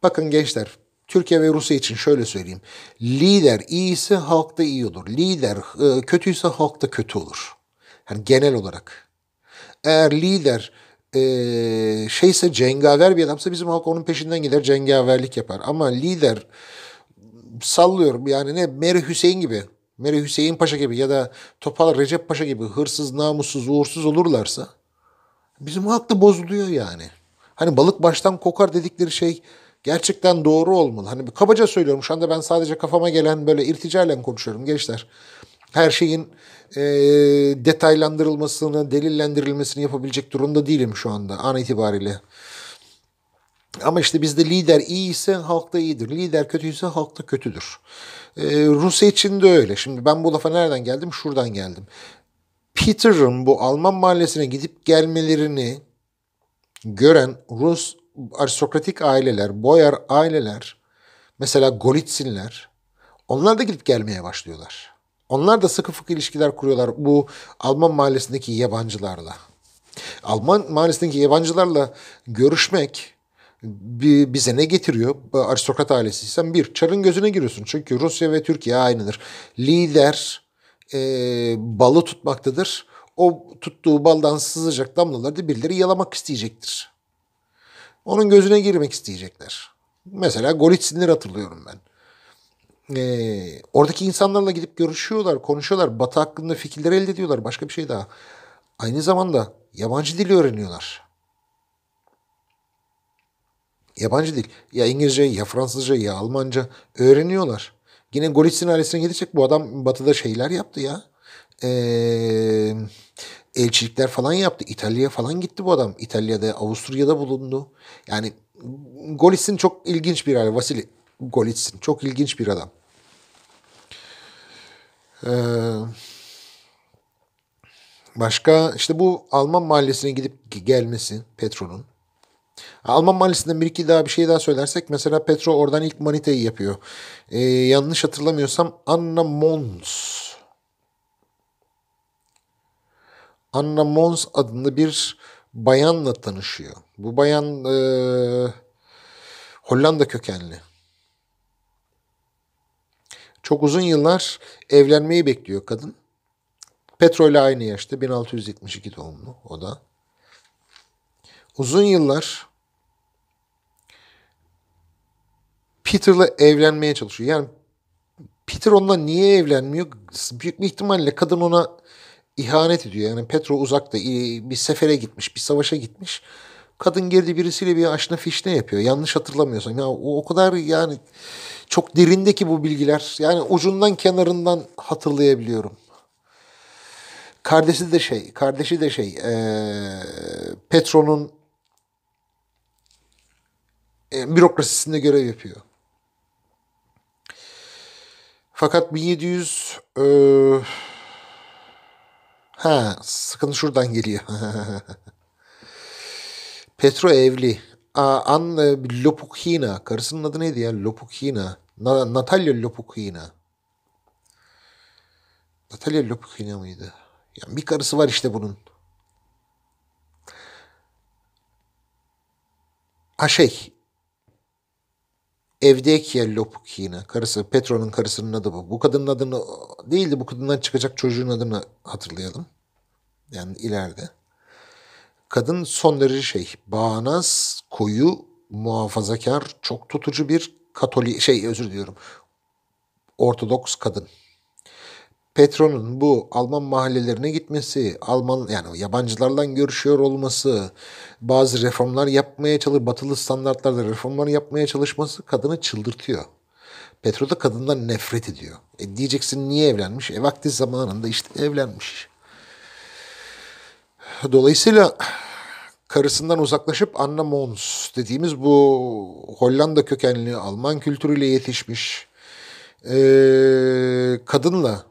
Bakın gençler Türkiye ve Rusya için şöyle söyleyeyim. Lider iyiyse halkta iyi olur. Lider e, kötüyse halkta kötü olur. Yani genel olarak. Eğer lider e, şeyse cengaver bir adamsa bizim halk onun peşinden gider cengaverlik yapar. Ama lider sallıyorum yani ne Meri Hüseyin gibi Meri Hüseyin Paşa gibi ya da Topal Recep Paşa gibi hırsız, namussuz, uğursuz olurlarsa bizim halk da bozuluyor yani. Hani balık baştan kokar dedikleri şey gerçekten doğru olmalı. Hani bir kabaca söylüyorum şu anda ben sadece kafama gelen böyle irticalen konuşuyorum gençler. Her şeyin e, detaylandırılmasını, delillendirilmesini yapabilecek durumda değilim şu anda an itibariyle. Ama işte bizde lider iyi ise halk da iyidir. Lider kötüyse halk da kötüdür. Ee, Rusya için de öyle. Şimdi ben bu lafa nereden geldim? Şuradan geldim. Peter'ın bu Alman mahallesine gidip gelmelerini gören Rus aristokratik aileler, boyar aileler, mesela Golitsinler, onlar da gidip gelmeye başlıyorlar. Onlar da sıkı fıkı ilişkiler kuruyorlar bu Alman mahallesindeki yabancılarla. Alman mahallesindeki yabancılarla görüşmek bize ne getiriyor? Aristokrat ailesiysen bir, çarın gözüne giriyorsun. Çünkü Rusya ve Türkiye aynıdır. Lider e, balı tutmaktadır. O tuttuğu baldan sızacak damlaları da birileri yalamak isteyecektir. Onun gözüne girmek isteyecekler. Mesela Golitsinleri hatırlıyorum ben. E, oradaki insanlarla gidip görüşüyorlar, konuşuyorlar. Batı hakkında fikirler elde ediyorlar. Başka bir şey daha. Aynı zamanda yabancı dili öğreniyorlar. Yabancı dil. Ya İngilizce, ya Fransızca, ya Almanca öğreniyorlar. Yine Golits'in ailesine gidecek. Bu adam batıda şeyler yaptı ya. Eee elçilikler falan yaptı. İtalya'ya falan gitti bu adam. İtalya'da, Avusturya'da bulundu. Yani Golits'in çok ilginç bir aile. Vasili Golits'in çok ilginç bir adam. Ee, başka işte bu Alman mahallesine gidip gelmesi Petro'nun. Alman mahallesinden bir iki daha bir şey daha söylersek mesela Petro oradan ilk manitayı yapıyor. Ee, yanlış hatırlamıyorsam Anna Mons. Anna Mons adında bir bayanla tanışıyor. Bu bayan e, Hollanda kökenli. Çok uzun yıllar evlenmeyi bekliyor kadın. Petro ile aynı yaşta 1672 doğumlu o da. Uzun yıllar Peter'la evlenmeye çalışıyor. Yani Peter onunla niye evlenmiyor? Büyük bir ihtimalle kadın ona ihanet ediyor. Yani Petro uzakta bir sefere gitmiş, bir savaşa gitmiş. Kadın girdi birisiyle bir aşna fişne yapıyor. Yanlış hatırlamıyorsam. Ya o, o kadar yani çok derindeki bu bilgiler. Yani ucundan kenarından hatırlayabiliyorum. Kardeşi de şey, kardeşi de şey, ee, Petro'nun bürokrasisinde görev yapıyor. Fakat 1700 e, ha sıkıntı şuradan geliyor. Petro evli. An e, Lopukhina. Karısının adı neydi ya? Lopukhina. Natalya Lopukhina. Natalya Lopukhina mıydı? Yani bir karısı var işte bunun. Ha şey. Evdekiye Lopukina. Karısı Petro'nun karısının adı bu. Bu kadının adını değildi, bu kadından çıkacak çocuğun adını hatırlayalım. Yani ileride. Kadın son derece şey, bağnaz, koyu, muhafazakar, çok tutucu bir Katolik, şey özür diliyorum, Ortodoks kadın. Petro'nun bu Alman mahallelerine gitmesi, Alman yani yabancılarla görüşüyor olması, bazı reformlar yapmaya çalış, batılı standartlarda reformlar yapmaya çalışması kadını çıldırtıyor. Petro da kadından nefret ediyor. E diyeceksin niye evlenmiş? E vakti zamanında işte evlenmiş. Dolayısıyla karısından uzaklaşıp Anna Mons dediğimiz bu Hollanda kökenli Alman kültürüyle yetişmiş e, kadınla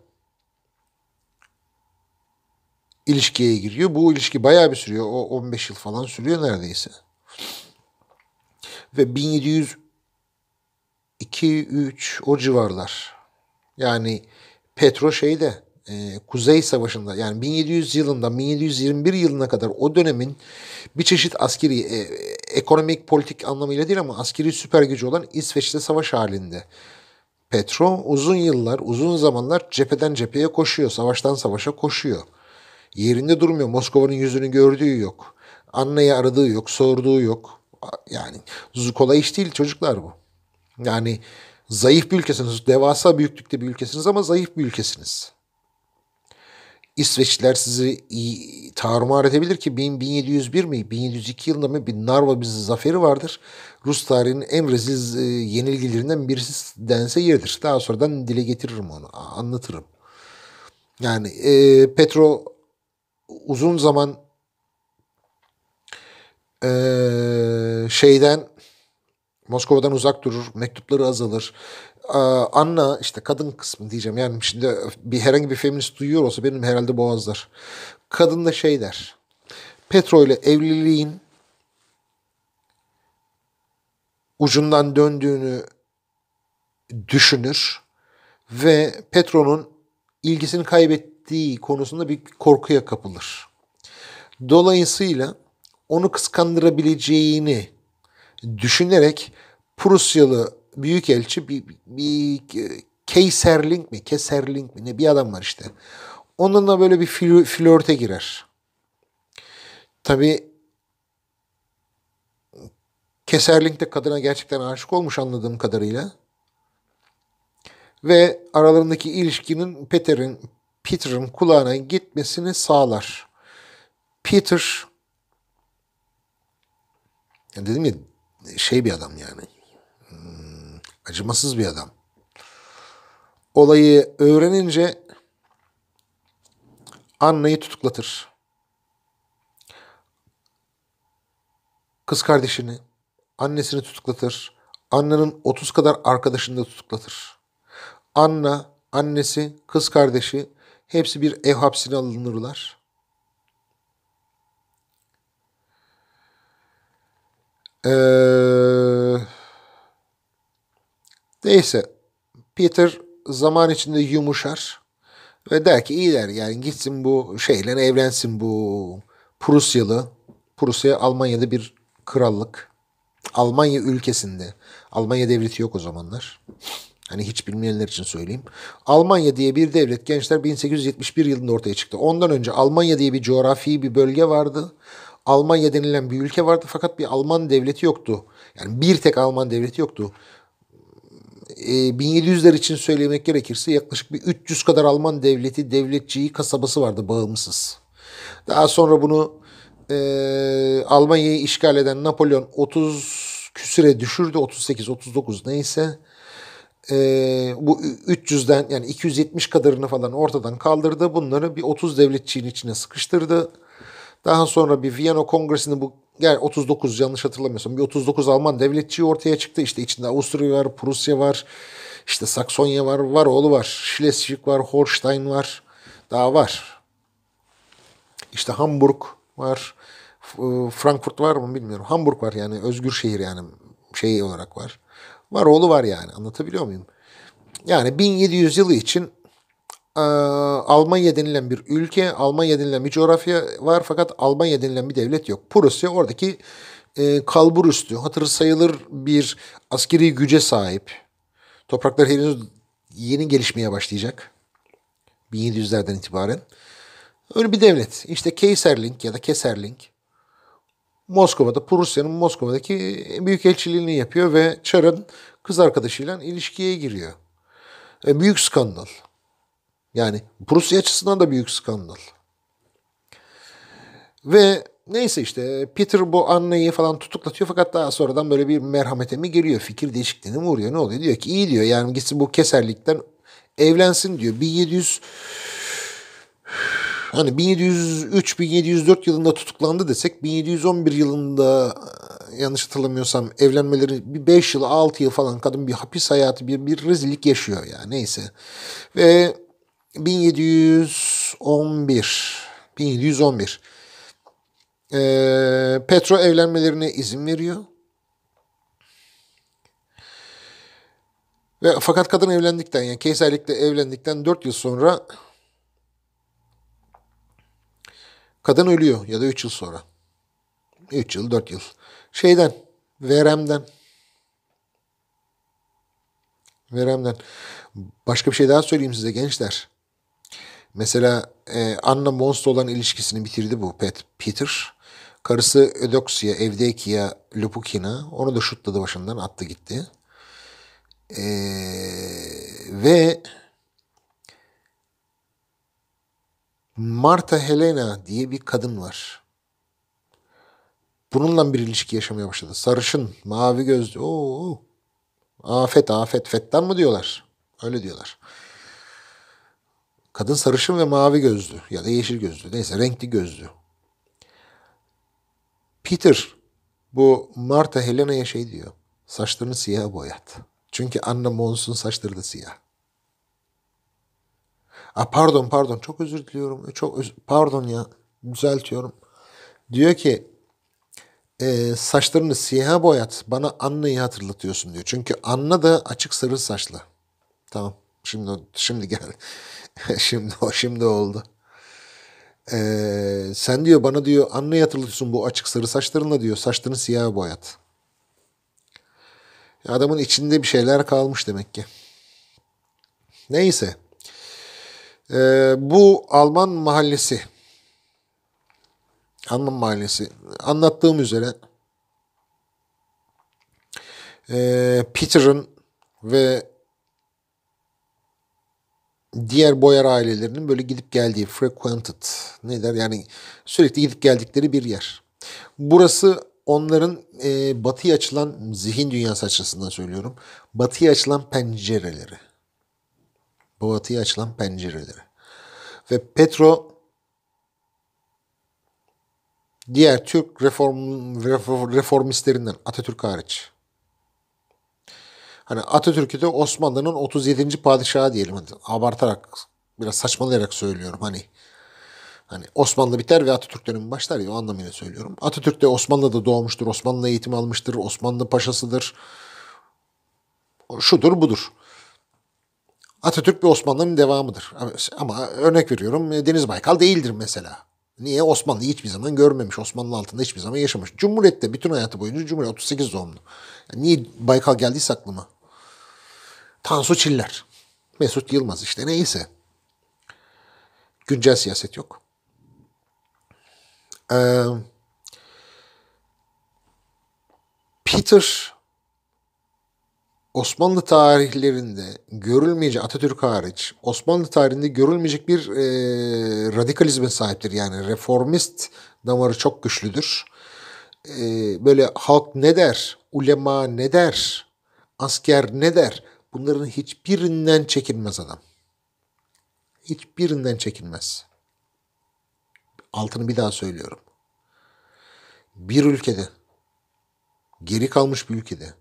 ilişkiye giriyor. Bu ilişki bayağı bir sürüyor. O 15 yıl falan sürüyor neredeyse. Ve 1700 2 3 o civarlar. Yani Petro şeyde e, Kuzey Savaşı'nda yani 1700 yılında 1721 yılına kadar o dönemin bir çeşit askeri e, ekonomik politik anlamıyla değil ama askeri süper gücü olan İsveç'te savaş halinde. Petro uzun yıllar, uzun zamanlar cepheden cepheye koşuyor, savaştan savaşa koşuyor yerinde durmuyor. Moskova'nın yüzünü gördüğü yok. Anneyi aradığı yok, sorduğu yok. Yani kolay iş değil çocuklar bu. Yani zayıf bir ülkesiniz, devasa büyüklükte bir ülkesiniz ama zayıf bir ülkesiniz. İsveçliler sizi iyi tarumar edebilir ki 1701 mi 1702 yılında mı bir Narva bizi zaferi vardır. Rus tarihinin en rezil e, yenilgilerinden birisi dense yeridir. Daha sonradan dile getiririm onu anlatırım. Yani e, Petro uzun zaman e, şeyden Moskova'dan uzak durur, mektupları azalır. Ee, Anna işte kadın kısmı diyeceğim. Yani şimdi bir herhangi bir feminist duyuyor olsa benim herhalde boğazlar. Kadın da şey der. Petro ile evliliğin ucundan döndüğünü düşünür ve Petro'nun ilgisini kaybet ettiği konusunda bir korkuya kapılır. Dolayısıyla onu kıskandırabileceğini düşünerek Prusyalı büyükelçi bir, bir Keyserling mi, Keserling mi ne bir adam var işte. Onunla böyle bir fl flörte girer. Tabii Keserling de kadına gerçekten aşık olmuş anladığım kadarıyla. Ve aralarındaki ilişkinin Peter'in Peter'ın kulağına gitmesini sağlar. Peter yani dedim ya şey bir adam yani. Hmm, acımasız bir adam. Olayı öğrenince Anna'yı tutuklatır. Kız kardeşini, annesini tutuklatır. Anna'nın 30 kadar arkadaşını da tutuklatır. Anna, annesi, kız kardeşi Hepsi bir ev hapsine alınırlar. Ee, neyse Peter zaman içinde yumuşar ve der ki iyi der yani gitsin bu şeyle evlensin bu Prusyalı. Prusya Almanya'da bir krallık. Almanya ülkesinde. Almanya devleti yok o zamanlar. Hani hiç bilmeyenler için söyleyeyim. Almanya diye bir devlet gençler 1871 yılında ortaya çıktı. Ondan önce Almanya diye bir coğrafi bir bölge vardı. Almanya denilen bir ülke vardı fakat bir Alman devleti yoktu. Yani bir tek Alman devleti yoktu. E, ee, 1700'ler için söylemek gerekirse yaklaşık bir 300 kadar Alman devleti, devletçiyi, kasabası vardı bağımsız. Daha sonra bunu e, Almanya'yı işgal eden Napolyon 30 küsüre düşürdü. 38-39 neyse e, bu 300'den yani 270 kadarını falan ortadan kaldırdı. Bunları bir 30 devletçiğin içine sıkıştırdı. Daha sonra bir Viyana Kongresi'nde bu yani 39 yanlış hatırlamıyorsam bir 39 Alman devletçiği ortaya çıktı. İşte içinde Avusturya var, Prusya var, işte Saksonya var, var oğlu var, Schleswig var, Holstein var, daha var. İşte Hamburg var, Frankfurt var mı bilmiyorum. Hamburg var yani özgür şehir yani şey olarak var. Var oğlu var yani anlatabiliyor muyum? Yani 1700 yılı için e, Almanya denilen bir ülke, Almanya denilen bir coğrafya var fakat Almanya denilen bir devlet yok. Prusya oradaki e, kalbur üstü, hatır sayılır bir askeri güce sahip. Topraklar henüz yeni gelişmeye başlayacak. 1700'lerden itibaren. Öyle bir devlet. İşte Kaiserling ya da Keserling Moskova'da, Prusya'nın Moskova'daki büyük elçiliğini yapıyor ve Çar'ın kız arkadaşıyla ilişkiye giriyor. E, büyük skandal. Yani Prusya açısından da büyük skandal. Ve neyse işte Peter bu anneyi falan tutuklatıyor fakat daha sonradan böyle bir merhamete mi geliyor? Fikir değişikliğine mi uğruyor? Ne oluyor? Diyor ki iyi diyor yani gitsin bu keserlikten evlensin diyor. 1700 Hani 1703-1704 yılında tutuklandı desek 1711 yılında e, yanlış hatırlamıyorsam evlenmeleri bir 5 yıl 6 yıl falan kadın bir hapis hayatı bir, bir rezillik yaşıyor ya yani, neyse. Ve 1711 1711 e, Petro evlenmelerine izin veriyor. Ve fakat kadın evlendikten yani Keyserlik'te evlendikten 4 yıl sonra Kadın ölüyor ya da 3 yıl sonra. 3 yıl, 4 yıl. Şeyden, veremden. Veremden. Başka bir şey daha söyleyeyim size gençler. Mesela e, Anna Mons'la olan ilişkisini bitirdi bu Pet Peter. Karısı Ödoxia, Evdekia, Lupukina. Onu da şutladı başından, attı gitti. E, ve Marta Helena diye bir kadın var. Bununla bir ilişki yaşamaya başladı. Sarışın, mavi gözlü. Oo, afet, afet. Fettan mı diyorlar? Öyle diyorlar. Kadın sarışın ve mavi gözlü ya da yeşil gözlü. Neyse renkli gözlü. Peter bu Marta Helena'ya şey diyor. Saçlarını siyah boyat. Çünkü Anna Mons'un saçları da siyah. A ah, pardon pardon çok özür diliyorum. E, çok öz pardon ya düzeltiyorum. Diyor ki e, saçlarını siyaha boyat bana Anna'yı hatırlatıyorsun diyor. Çünkü Anna da açık sarı saçlı. Tamam şimdi şimdi gel. şimdi o şimdi oldu. Ee, sen diyor bana diyor Anna'yı hatırlatıyorsun bu açık sarı saçlarınla diyor saçlarını siyaha boyat. Adamın içinde bir şeyler kalmış demek ki. Neyse. E, bu Alman mahallesi. Alman mahallesi. Anlattığım üzere e, Peter'ın ve diğer Boyer ailelerinin böyle gidip geldiği frequented ne der yani sürekli gidip geldikleri bir yer. Burası onların e, batıya açılan zihin dünyası açısından söylüyorum. Batıya açılan pencereleri batıya açılan pencereleri. Ve Petro diğer Türk reform, reformistlerinden Atatürk hariç. Hani Atatürk'ü de Osmanlı'nın 37. padişahı diyelim. Hani abartarak biraz saçmalayarak söylüyorum hani. Hani Osmanlı biter ve Atatürk dönemi başlar ya o anlamıyla söylüyorum. Atatürk de Osmanlı'da doğmuştur, Osmanlı eğitim almıştır, Osmanlı paşasıdır. Şudur budur. Atatürk bir Osmanlı'nın devamıdır. Ama örnek veriyorum e, Deniz Baykal değildir mesela. Niye? Osmanlı hiçbir zaman görmemiş. Osmanlı altında hiçbir zaman yaşamış. Cumhuriyet'te bütün hayatı boyunca Cumhuriyet 38 doğumlu. Yani niye Baykal geldiyse aklıma. Tansu Çiller. Mesut Yılmaz işte neyse. Güncel siyaset yok. Ee, Peter Osmanlı tarihlerinde görülmeyecek Atatürk hariç Osmanlı tarihinde görülmeyecek bir e, radikalizme sahiptir. Yani reformist damarı çok güçlüdür. E, böyle halk ne der, ulema ne der, asker ne der bunların hiçbirinden çekinmez adam. Hiçbirinden çekinmez. Altını bir daha söylüyorum. Bir ülkede, geri kalmış bir ülkede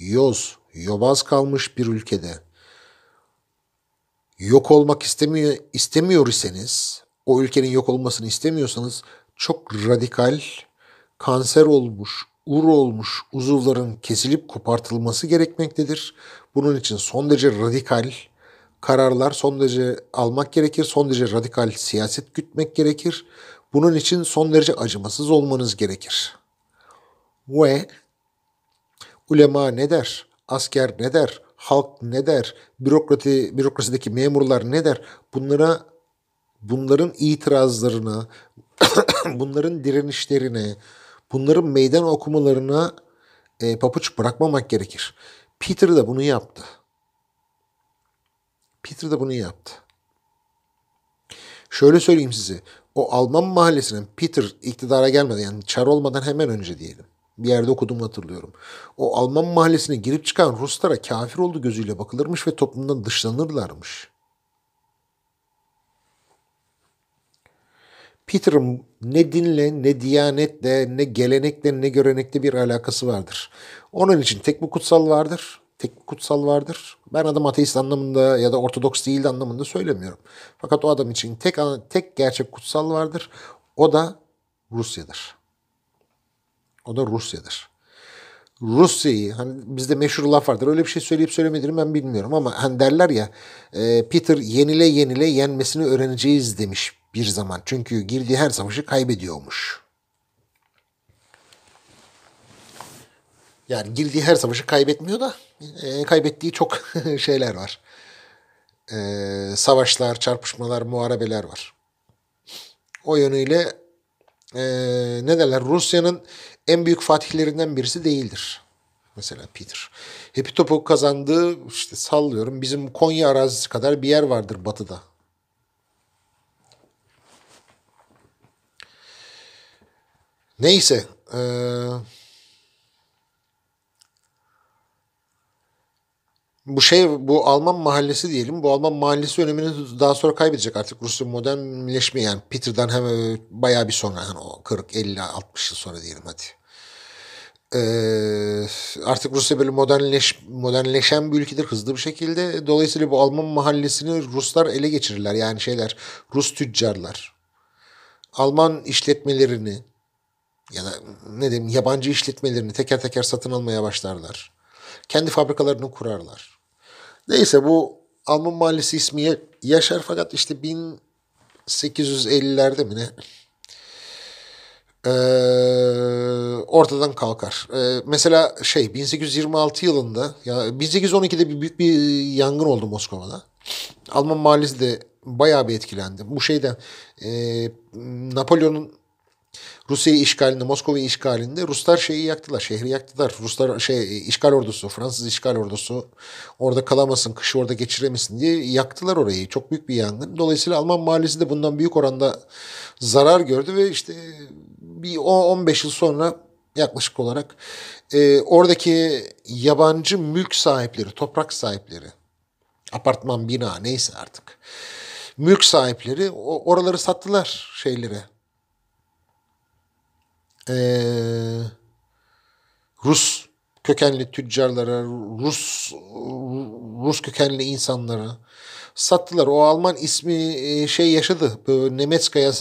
yoz, yobaz kalmış bir ülkede yok olmak istemiyor istemiyor iseniz, o ülkenin yok olmasını istemiyorsanız çok radikal kanser olmuş, ur olmuş uzuvların kesilip kopartılması gerekmektedir. Bunun için son derece radikal kararlar son derece almak gerekir. Son derece radikal siyaset gütmek gerekir. Bunun için son derece acımasız olmanız gerekir. Ve Ulema ne der? Asker ne der? Halk ne der? Bürokrati, bürokrasideki memurlar ne der? Bunlara bunların itirazlarına, bunların direnişlerine, bunların meydan okumalarına e, papuç bırakmamak gerekir. Peter da bunu yaptı. Peter da bunu yaptı. Şöyle söyleyeyim size. O Alman mahallesinin Peter iktidara gelmeden yani çar olmadan hemen önce diyelim. Bir yerde okudum hatırlıyorum. O Alman mahallesine girip çıkan Ruslara kafir oldu gözüyle bakılırmış ve toplumdan dışlanırlarmış. Peter'ın ne dinle, ne diyanetle, ne gelenekle, ne görenekle bir alakası vardır. Onun için tek bir kutsal vardır. Tek bir kutsal vardır. Ben adam ateist anlamında ya da ortodoks değil anlamında söylemiyorum. Fakat o adam için tek tek gerçek kutsal vardır. O da Rusya'dır. O da Rusya'dır. Rusya'yı hani bizde meşhur laf vardır öyle bir şey söyleyip söylemediğini ben bilmiyorum ama hani derler ya e, Peter yenile yenile yenmesini öğreneceğiz demiş bir zaman. Çünkü girdiği her savaşı kaybediyormuş. Yani girdiği her savaşı kaybetmiyor da e, kaybettiği çok şeyler var. E, savaşlar, çarpışmalar, muharebeler var. O yönüyle e, ne derler Rusya'nın en büyük fatihlerinden birisi değildir. Mesela Peter. Hepi topu kazandığı işte sallıyorum bizim Konya arazisi kadar bir yer vardır batıda. Neyse. Eee bu şey bu Alman mahallesi diyelim. Bu Alman mahallesi önemini daha sonra kaybedecek artık Rusya modernleşme yani Peter'dan hem e, bayağı bir sonra hani o 40 50 60 yıl sonra diyelim hadi. Ee, artık Rusya böyle modernleş, modernleşen bir ülkedir hızlı bir şekilde. Dolayısıyla bu Alman mahallesini Ruslar ele geçirirler. Yani şeyler Rus tüccarlar. Alman işletmelerini ya da ne diyeyim yabancı işletmelerini teker teker satın almaya başlarlar kendi fabrikalarını kurarlar. Neyse bu Alman mahallesi ismi yaşar fakat işte 1850'lerde mi ne ee, ortadan kalkar. Ee, mesela şey 1826 yılında ya 1812'de bir büyük bir yangın oldu Moskova'da. Alman mahallesi de bayağı bir etkilendi. Bu şeyden e, Napolyon'un Rusya'yı işgalinde, Moskova'yı işgalinde Ruslar şeyi yaktılar, şehri yaktılar. Ruslar şey işgal ordusu, Fransız işgal ordusu orada kalamasın, kışı orada geçiremesin diye yaktılar orayı. Çok büyük bir yangın. Dolayısıyla Alman mahallesi de bundan büyük oranda zarar gördü ve işte bir 15 yıl sonra yaklaşık olarak e, oradaki yabancı mülk sahipleri, toprak sahipleri, apartman, bina neyse artık mülk sahipleri oraları sattılar şeylere e, Rus kökenli tüccarlara, Rus Rus kökenli insanlara sattılar. O Alman ismi e, şey yaşadı. Böyle Nemetskaya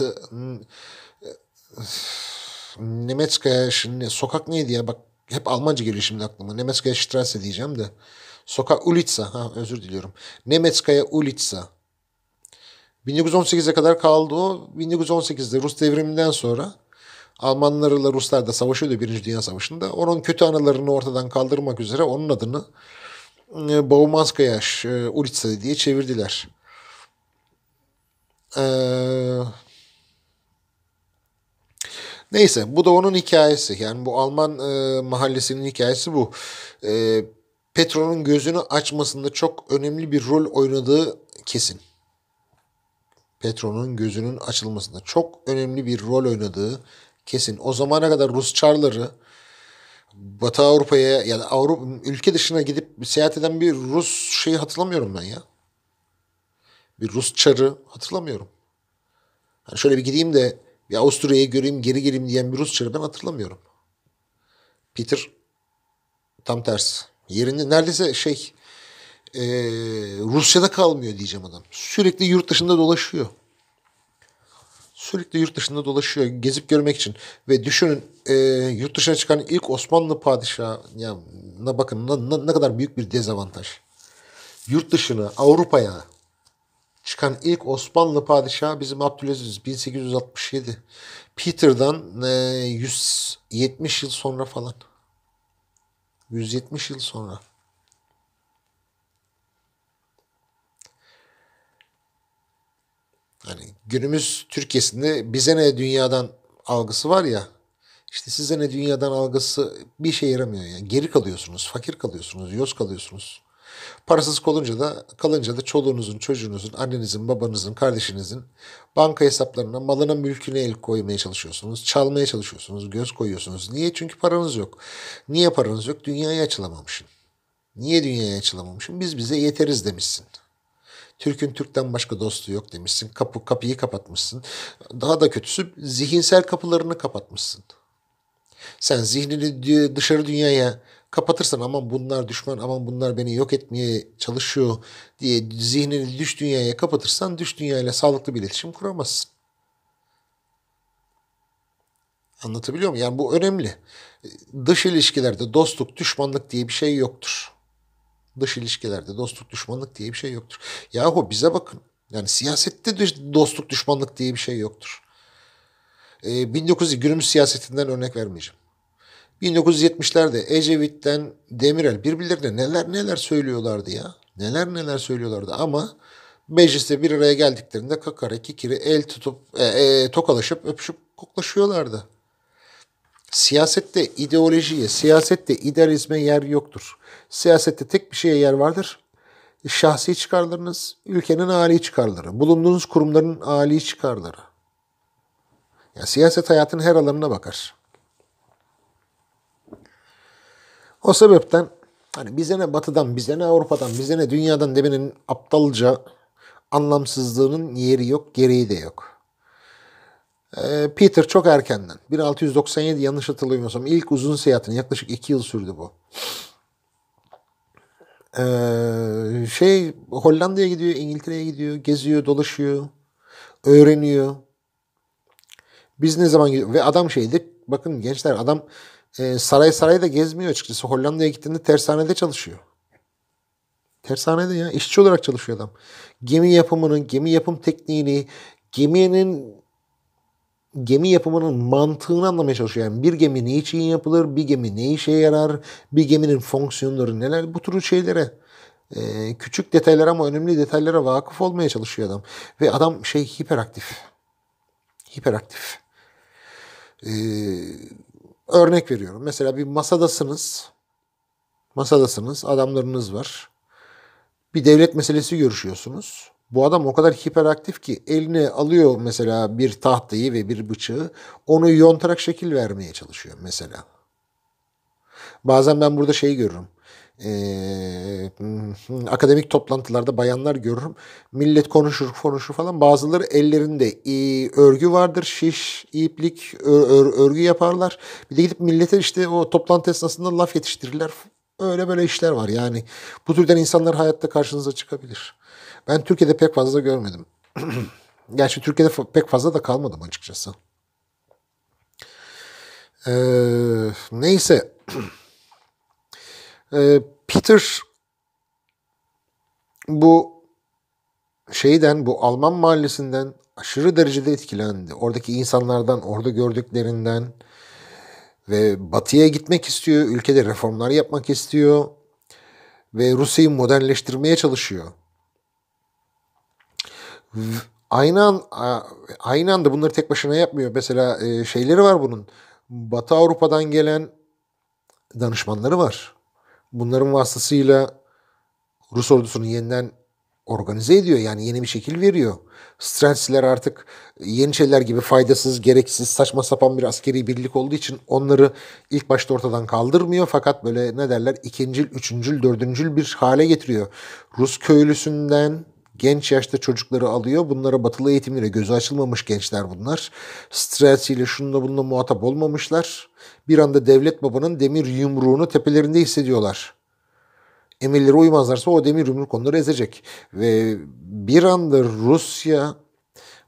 Nemetskaya şimdi sokak neydi ya? Bak hep Almanca geliyor şimdi aklıma. Nemetskaya Strasse diyeceğim de. Sokak Ulitsa. Ha özür diliyorum. Nemetskaya Ulitsa. 1918'e kadar kaldı o. 1918'de Rus devriminden sonra Almanlarla Ruslar da savaşıyordu Birinci Dünya Savaşı'nda. Onun kötü anılarını ortadan kaldırmak üzere onun adını e, Baumanskaya e, Ulitsa diye çevirdiler. Eee... Neyse bu da onun hikayesi. Yani bu Alman e, mahallesinin hikayesi bu. E, Petro'nun gözünü açmasında çok önemli bir rol oynadığı kesin. Petro'nun gözünün açılmasında çok önemli bir rol oynadığı Kesin. O zamana kadar Rus çarları Batı Avrupa'ya yani Avrupa ülke dışına gidip seyahat eden bir Rus şeyi hatırlamıyorum ben ya. Bir Rus çarı hatırlamıyorum. Hani şöyle bir gideyim de bir Avusturya'yı göreyim geri geleyim diyen bir Rus çarı ben hatırlamıyorum. Peter tam tersi. Yerinde neredeyse şey e, Rusya'da kalmıyor diyeceğim adam. Sürekli yurt dışında dolaşıyor sürekli yurt dışında dolaşıyor gezip görmek için. Ve düşünün e, yurt dışına çıkan ilk Osmanlı padişahına bakın ne, ne kadar büyük bir dezavantaj. Yurt dışına Avrupa'ya çıkan ilk Osmanlı padişahı bizim Abdülaziz 1867. Peter'dan e, 170 yıl sonra falan. 170 yıl sonra. Hani günümüz Türkiye'sinde bize ne dünyadan algısı var ya. İşte size ne dünyadan algısı bir şey yaramıyor yani. Geri kalıyorsunuz, fakir kalıyorsunuz, yoz kalıyorsunuz. Parasız kalınca da kalınca da çoluğunuzun, çocuğunuzun, annenizin, babanızın, kardeşinizin banka hesaplarına, malına, mülküne el koymaya çalışıyorsunuz. Çalmaya çalışıyorsunuz, göz koyuyorsunuz. Niye? Çünkü paranız yok. Niye paranız yok? Dünyaya açılamamışsın. Niye dünyaya açılamamışsın? Biz bize yeteriz demişsin. Türk'ün Türk'ten başka dostu yok demişsin. Kapı kapıyı kapatmışsın. Daha da kötüsü zihinsel kapılarını kapatmışsın. Sen zihnini dışarı dünyaya kapatırsan aman bunlar düşman aman bunlar beni yok etmeye çalışıyor diye zihnini düş dünyaya kapatırsan düş dünyayla sağlıklı bir iletişim kuramazsın. Anlatabiliyor muyum? Yani bu önemli. Dış ilişkilerde dostluk, düşmanlık diye bir şey yoktur. Dış ilişkilerde dostluk düşmanlık diye bir şey yoktur. Yahu bize bakın. Yani siyasette de dostluk düşmanlık diye bir şey yoktur. Ee, 1900 günümüz siyasetinden örnek vermeyeceğim. 1970'lerde Ecevit'ten Demirel birbirlerine neler neler söylüyorlardı ya. Neler neler söylüyorlardı ama mecliste bir araya geldiklerinde kakara kikiri el tutup e, e, tokalaşıp öpüşüp koklaşıyorlardı. Siyasette ideolojiye, siyasette idealizme yer yoktur. Siyasette tek bir şeye yer vardır. Şahsi çıkarlarınız, ülkenin âli çıkarları, bulunduğunuz kurumların âli çıkarları. Ya siyaset hayatın her alanına bakar. O sebepten hani bize ne batıdan, bize ne Avrupa'dan, bize ne dünyadan demenin aptalca anlamsızlığının yeri yok, gereği de yok. Ee, Peter çok erkenden, 1697 yanlış hatırlamıyorsam ilk uzun seyahatini yaklaşık 2 yıl sürdü bu. Ee, şey Hollanda'ya gidiyor, İngiltere'ye gidiyor, geziyor, dolaşıyor, öğreniyor. Biz ne zaman gidiyor? Ve adam şeydi, bakın gençler adam e, saray sarayda gezmiyor açıkçası. Hollanda'ya gittiğinde tersanede çalışıyor. Tersanede ya işçi olarak çalışıyor adam. Gemi yapımının, gemi yapım tekniğini, geminin gemi yapımının mantığını anlamaya çalışıyor. Yani bir gemi ne için yapılır, bir gemi ne işe yarar, bir geminin fonksiyonları neler bu tür şeylere e, küçük detaylara ama önemli detaylara vakıf olmaya çalışıyor adam. Ve adam şey hiperaktif. Hiperaktif. Ee, örnek veriyorum. Mesela bir masadasınız. Masadasınız, adamlarınız var. Bir devlet meselesi görüşüyorsunuz. Bu adam o kadar hiperaktif ki eline alıyor mesela bir tahtayı ve bir bıçağı onu yontarak şekil vermeye çalışıyor mesela. Bazen ben burada şeyi görürüm. Ee, akademik toplantılarda bayanlar görürüm. Millet konuşur konuşur falan. Bazıları ellerinde e, örgü vardır. Şiş, iplik, ör, ör, örgü yaparlar. Bir de gidip millete işte o toplantı esnasında laf yetiştirirler. Öyle böyle işler var yani. Bu türden insanlar hayatta karşınıza çıkabilir. Ben Türkiye'de pek fazla görmedim. Gerçi Türkiye'de pek fazla da kalmadım açıkçası. Ee, neyse. ee, Peter bu şeyden bu Alman mahallesinden aşırı derecede etkilendi. Oradaki insanlardan, orada gördüklerinden ve batıya gitmek istiyor. Ülkede reformlar yapmak istiyor ve Rusya'yı modernleştirmeye çalışıyor aynı an aynı anda bunları tek başına yapmıyor. Mesela e, şeyleri var bunun. Batı Avrupa'dan gelen danışmanları var. Bunların vasıtasıyla Rus ordusunu yeniden organize ediyor. Yani yeni bir şekil veriyor. Strelsiler artık Yeniçeriler gibi faydasız, gereksiz, saçma sapan bir askeri birlik olduğu için onları ilk başta ortadan kaldırmıyor. Fakat böyle ne derler ikincil, üçüncül, dördüncül bir hale getiriyor. Rus köylüsünden genç yaşta çocukları alıyor. Bunlara batılı eğitimlere gözü açılmamış gençler bunlar. Stresiyle şununla bununla muhatap olmamışlar. Bir anda devlet babanın demir yumruğunu tepelerinde hissediyorlar. Emirlere uymazlarsa o demir yumruk onları ezecek. Ve bir anda Rusya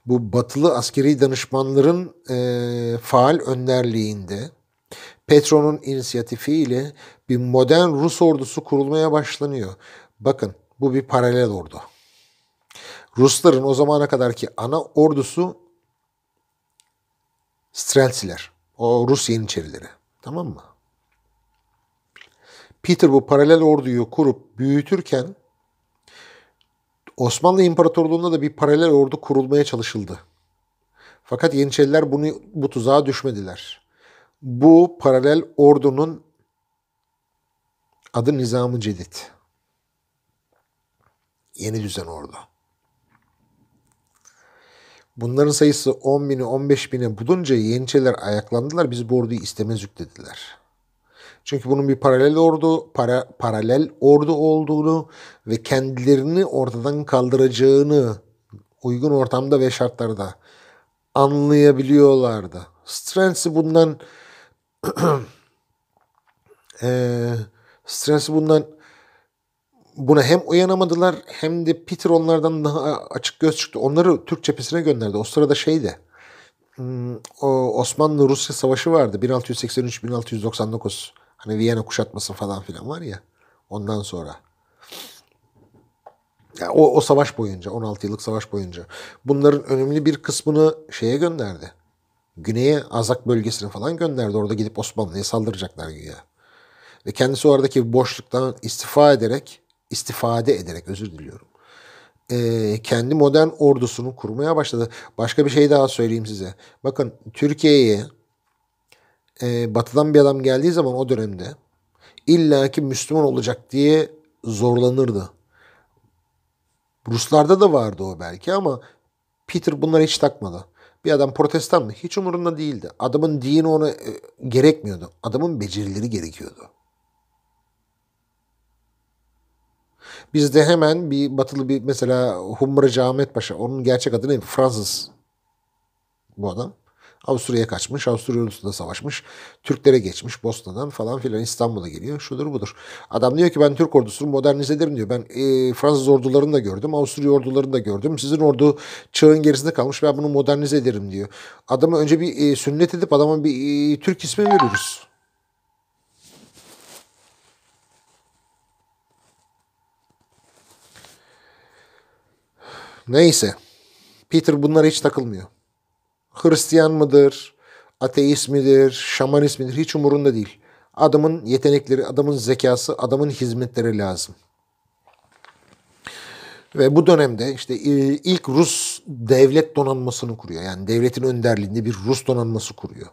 bu batılı askeri danışmanların e, faal önderliğinde Petro'nun inisiyatifiyle bir modern Rus ordusu kurulmaya başlanıyor. Bakın bu bir paralel ordu. Rusların o zamana kadarki ana ordusu Streltsiler. O Rus Yeniçerileri. Tamam mı? Peter bu paralel orduyu kurup büyütürken Osmanlı İmparatorluğu'nda da bir paralel ordu kurulmaya çalışıldı. Fakat Yeniçeriler bunu bu tuzağa düşmediler. Bu paralel ordunun adı Nizam-ı Cedid. Yeni düzen ordu. Bunların sayısı 10 bini 15 bini bulunca Yeniçeriler ayaklandılar. Biz bu orduyu istemezük dediler. Çünkü bunun bir paralel ordu, para, paralel ordu olduğunu ve kendilerini ortadan kaldıracağını uygun ortamda ve şartlarda anlayabiliyorlardı. Strens'i bundan e, Strens'i bundan buna hem uyanamadılar hem de Peter onlardan daha açık göz çıktı. Onları Türk cephesine gönderdi. O sırada şeydi. Hmm, Osmanlı-Rusya savaşı vardı. 1683-1699. Hani Viyana kuşatması falan filan var ya. Ondan sonra. Yani o, o savaş boyunca, 16 yıllık savaş boyunca. Bunların önemli bir kısmını şeye gönderdi. Güney'e, Azak bölgesine falan gönderdi. Orada gidip Osmanlı'ya saldıracaklar güya. Ve kendisi oradaki boşluktan istifa ederek istifade ederek özür diliyorum. E, kendi modern ordusunu kurmaya başladı. Başka bir şey daha söyleyeyim size. Bakın Türkiye'ye e, batıdan bir adam geldiği zaman o dönemde illaki Müslüman olacak diye zorlanırdı. Ruslarda da vardı o belki ama Peter bunları hiç takmadı. Bir adam protestan mı? Hiç umurunda değildi. Adamın dini ona e, gerekmiyordu. Adamın becerileri gerekiyordu. Bizde hemen bir batılı bir mesela Humracı Ahmet Paşa onun gerçek adı ne? Fransız bu adam. Avusturya'ya kaçmış, Avusturya ordusunda savaşmış, Türklere geçmiş Bosna'dan falan filan İstanbul'a geliyor. Şudur budur. Adam diyor ki ben Türk ordusunu modernize ederim diyor. Ben e, Fransız ordularını da gördüm, Avusturya ordularını da gördüm. Sizin ordu çağın gerisinde kalmış ben bunu modernize ederim diyor. Adamı önce bir e, sünnet edip adama bir e, Türk ismi veriyoruz. Neyse. Peter bunlara hiç takılmıyor. Hristiyan mıdır, ateist midir, şamanist midir hiç umurunda değil. Adamın yetenekleri, adamın zekası, adamın hizmetleri lazım. Ve bu dönemde işte e, ilk Rus devlet donanmasını kuruyor. Yani devletin önderliğinde bir Rus donanması kuruyor.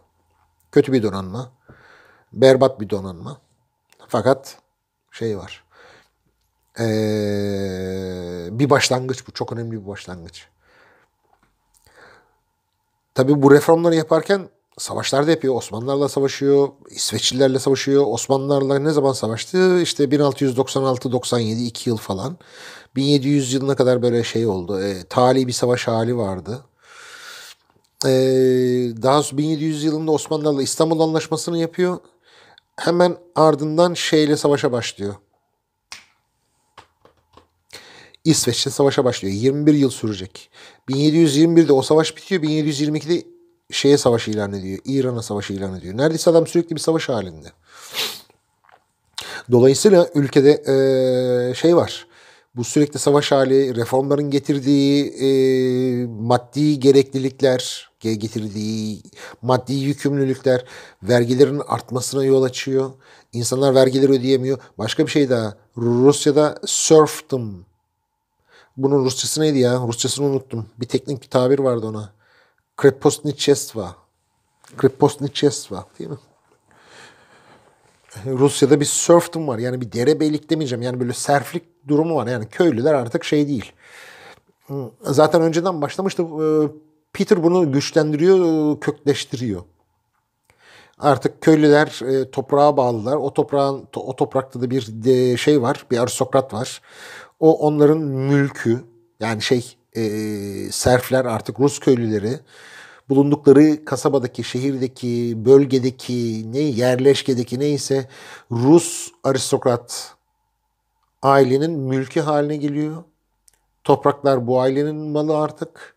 Kötü bir donanma. Berbat bir donanma. Fakat şey var. Ee, bir başlangıç bu. Çok önemli bir başlangıç. Tabi bu reformları yaparken savaşlar da yapıyor. Osmanlılarla savaşıyor, İsveçlilerle savaşıyor. Osmanlılarla ne zaman savaştı? İşte 1696-97 2 yıl falan. 1700 yılına kadar böyle şey oldu. E, tali bir savaş hali vardı. E, daha 1700 yılında Osmanlılarla İstanbul Anlaşması'nı yapıyor. Hemen ardından şeyle savaşa başlıyor. İsveç'te savaşa başlıyor. 21 yıl sürecek. 1721'de o savaş bitiyor. 1722'de şeye savaş ilan ediyor. İran'a savaş ilan ediyor. Neredeyse adam sürekli bir savaş halinde. Dolayısıyla ülkede e, şey var. Bu sürekli savaş hali, reformların getirdiği e, maddi gereklilikler, getirdiği maddi yükümlülükler vergilerin artmasına yol açıyor. İnsanlar vergileri ödeyemiyor. Başka bir şey daha. Rusya'da serfdom bunun Rusçası neydi ya? Rusçasını unuttum. Bir teknik bir tabir vardı ona. Krepostnichestva. Krepostnichestva değil mi? Rusya'da bir serfdom var. Yani bir derebeylik demeyeceğim. Yani böyle serflik durumu var. Yani köylüler artık şey değil. Zaten önceden başlamıştı. Ee, Peter bunu güçlendiriyor, kökleştiriyor. Artık köylüler e, toprağa bağlılar. O toprağın o toprakta da bir e, şey var. Bir aristokrat var. O onların mülkü yani şey e, serfler artık Rus köylüleri bulundukları kasabadaki, şehirdeki, bölgedeki, ne yerleşkedeki neyse Rus aristokrat ailenin mülkü haline geliyor. Topraklar bu ailenin malı artık.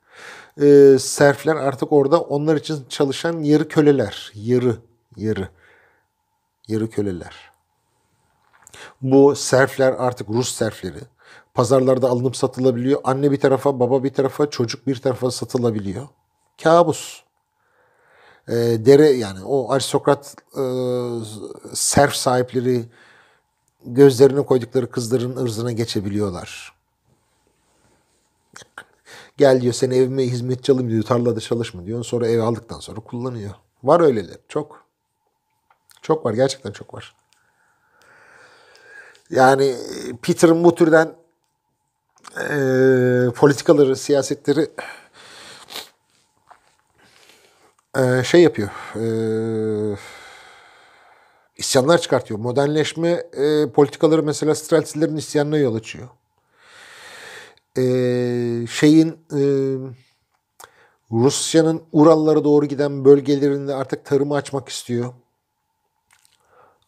E, serfler artık orada onlar için çalışan yarı köleler. Yarı, yarı. Yarı köleler. Bu serfler artık Rus serfleri. Pazarlarda alınıp satılabiliyor. Anne bir tarafa, baba bir tarafa, çocuk bir tarafa satılabiliyor. Kabus. E, dere yani o aristokrat e, serf sahipleri gözlerine koydukları kızların ırzına geçebiliyorlar. Gel diyor seni evime hizmetçi alayım diyor tarlada çalışma diyor. Sonra eve aldıktan sonra kullanıyor. Var öyleler çok. Çok var gerçekten çok var. Yani Peter'ın bu türden e, politikaları, siyasetleri e, şey yapıyor. E, isyanlar çıkartıyor. Modernleşme e, politikaları mesela Streltzilerin isyanına yol açıyor. E, şeyin e, Rusya'nın Urallara doğru giden bölgelerinde artık tarımı açmak istiyor.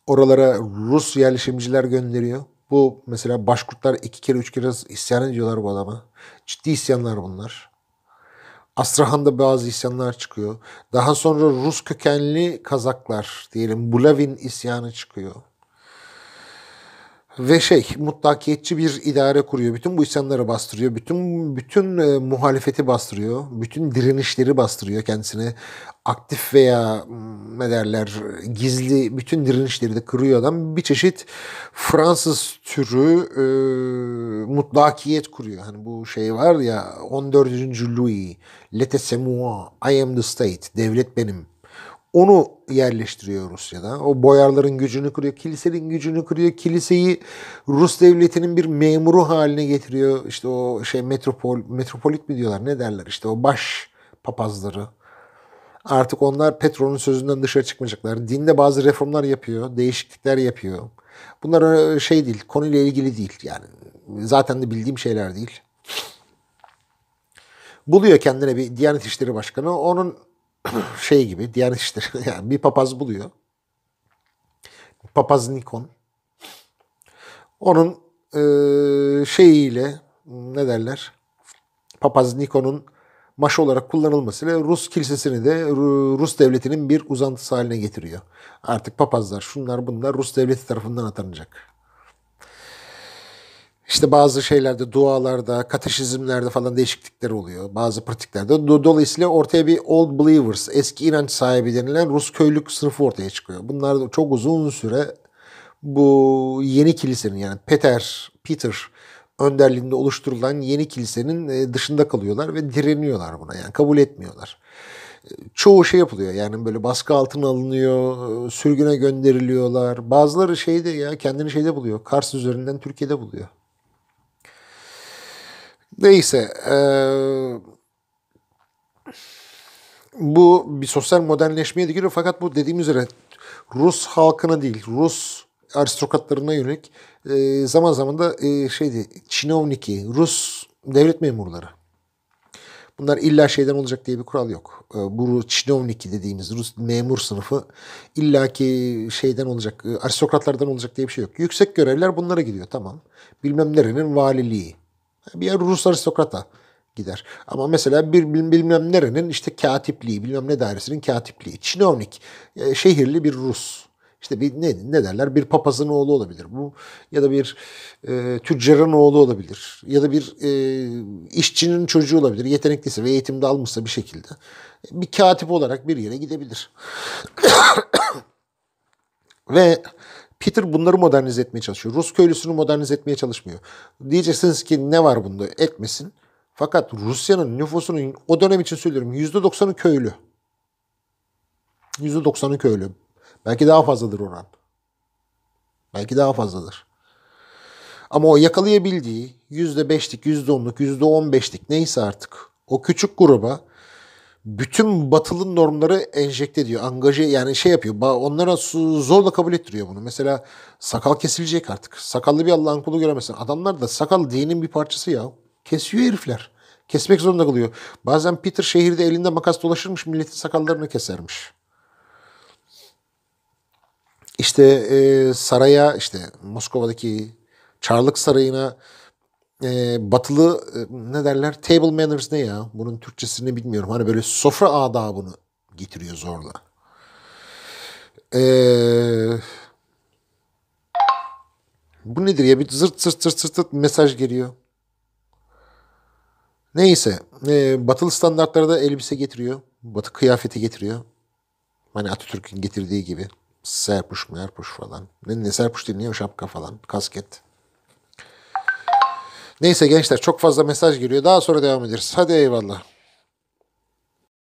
Oralara Rus yerleşimciler gönderiyor. Bu mesela başkurtlar iki kere üç kere isyan ediyorlar bu adama. Ciddi isyanlar bunlar. Astrahan'da bazı isyanlar çıkıyor. Daha sonra Rus kökenli Kazaklar diyelim Bulavin isyanı çıkıyor ve şey mutlakiyetçi bir idare kuruyor. Bütün bu isyanları bastırıyor. Bütün bütün e, muhalefeti bastırıyor. Bütün direnişleri bastırıyor kendisine. Aktif veya ne derler gizli bütün direnişleri de kırıyor adam. Bir çeşit Fransız türü e, mutlakiyet kuruyor. Hani bu şey var ya 14. Louis, Lete Semua, I am the state, devlet benim onu yerleştiriyor Rusya'da. O boyarların gücünü kırıyor, kilisenin gücünü kırıyor. Kiliseyi Rus devletinin bir memuru haline getiriyor. İşte o şey metropol, metropolit mi diyorlar ne derler işte o baş papazları. Artık onlar Petro'nun sözünden dışarı çıkmayacaklar. Dinde bazı reformlar yapıyor, değişiklikler yapıyor. Bunlar e, şey değil, konuyla ilgili değil yani. Zaten de bildiğim şeyler değil. Buluyor kendine bir Diyanet İşleri Başkanı. Onun şey gibi diyanet işleri yani bir papaz buluyor. Papaz Nikon. Onun e, şeyiyle ne derler? Papaz Nikon'un maş olarak kullanılmasıyla Rus kilisesini de Rus devletinin bir uzantısı haline getiriyor. Artık papazlar şunlar bunlar Rus devleti tarafından atanacak. İşte bazı şeylerde, dualarda, kateşizmlerde falan değişiklikler oluyor. Bazı pratiklerde. Dolayısıyla ortaya bir old believers, eski inanç sahibi denilen Rus köylük sınıfı ortaya çıkıyor. Bunlar da çok uzun süre bu yeni kilisenin yani Peter, Peter önderliğinde oluşturulan yeni kilisenin e, dışında kalıyorlar ve direniyorlar buna. Yani kabul etmiyorlar. Çoğu şey yapılıyor yani böyle baskı altına alınıyor, e, sürgüne gönderiliyorlar. Bazıları şeyde ya kendini şeyde buluyor. Kars üzerinden Türkiye'de buluyor. Neyse. Eee bu bir sosyal modernleşmeye de giriyor fakat bu dediğim üzere Rus halkına değil, Rus aristokratlarına yönelik e, zaman zaman da e, şeydi, Çinovniki, Rus devlet memurları. Bunlar illa şeyden olacak diye bir kural yok. E, bu Çinovniki dediğimiz Rus memur sınıfı illaki şeyden olacak, e, aristokratlardan olacak diye bir şey yok. Yüksek görevler bunlara gidiyor tamam. Bilmem nerenin valiliği, bir yer Rus aristokrata gider. Ama mesela bir bilmem nerenin işte katipliği, bilmem ne dairesinin katipliği, çinovnik, e, şehirli bir Rus. İşte bir ne, ne derler? Bir papazın oğlu olabilir bu. Ya da bir e, tüccarın oğlu olabilir. Ya da bir e, işçinin çocuğu olabilir. Yeteneklisi ve eğitimde almışsa bir şekilde. Bir katip olarak bir yere gidebilir. ve Kitir bunları modernize etmeye çalışıyor. Rus köylüsünü modernize etmeye çalışmıyor. Diyeceksiniz ki ne var bunda? Etmesin. Fakat Rusya'nın nüfusunun o dönem için söylüyorum %90'ı köylü. %90'ı köylü. Belki daha fazladır oran. Belki daha fazladır. Ama o yakalayabildiği %5'lik, %10'luk, %15'lik neyse artık o küçük gruba bütün batılın normları enjekte ediyor. Angaje yani şey yapıyor. Onlara zorla kabul ettiriyor bunu. Mesela sakal kesilecek artık. Sakallı bir Allah'ın kulu göremezsin. Adamlar da sakal dinin bir parçası ya. Kesiyor herifler. Kesmek zorunda kalıyor. Bazen Peter şehirde elinde makas dolaşırmış milletin sakallarını kesermiş. İşte e, saraya işte Moskova'daki Çarlık Sarayı'na e, batılı e, ne derler table manners ne ya bunun Türkçesini bilmiyorum. Hani böyle sofra adabını getiriyor zorla. Eee bu nedir ya bir zırt zırt zırt zırt, zırt mesaj geliyor. Neyse e, batılı standartlara da elbise getiriyor. Batı kıyafeti getiriyor. Hani Atatürk'ün getirdiği gibi. Serpuş merpuş falan. Ne, ne serpuş değil ne şapka falan. Kasket. Neyse gençler çok fazla mesaj geliyor. Daha sonra devam ederiz. Hadi eyvallah.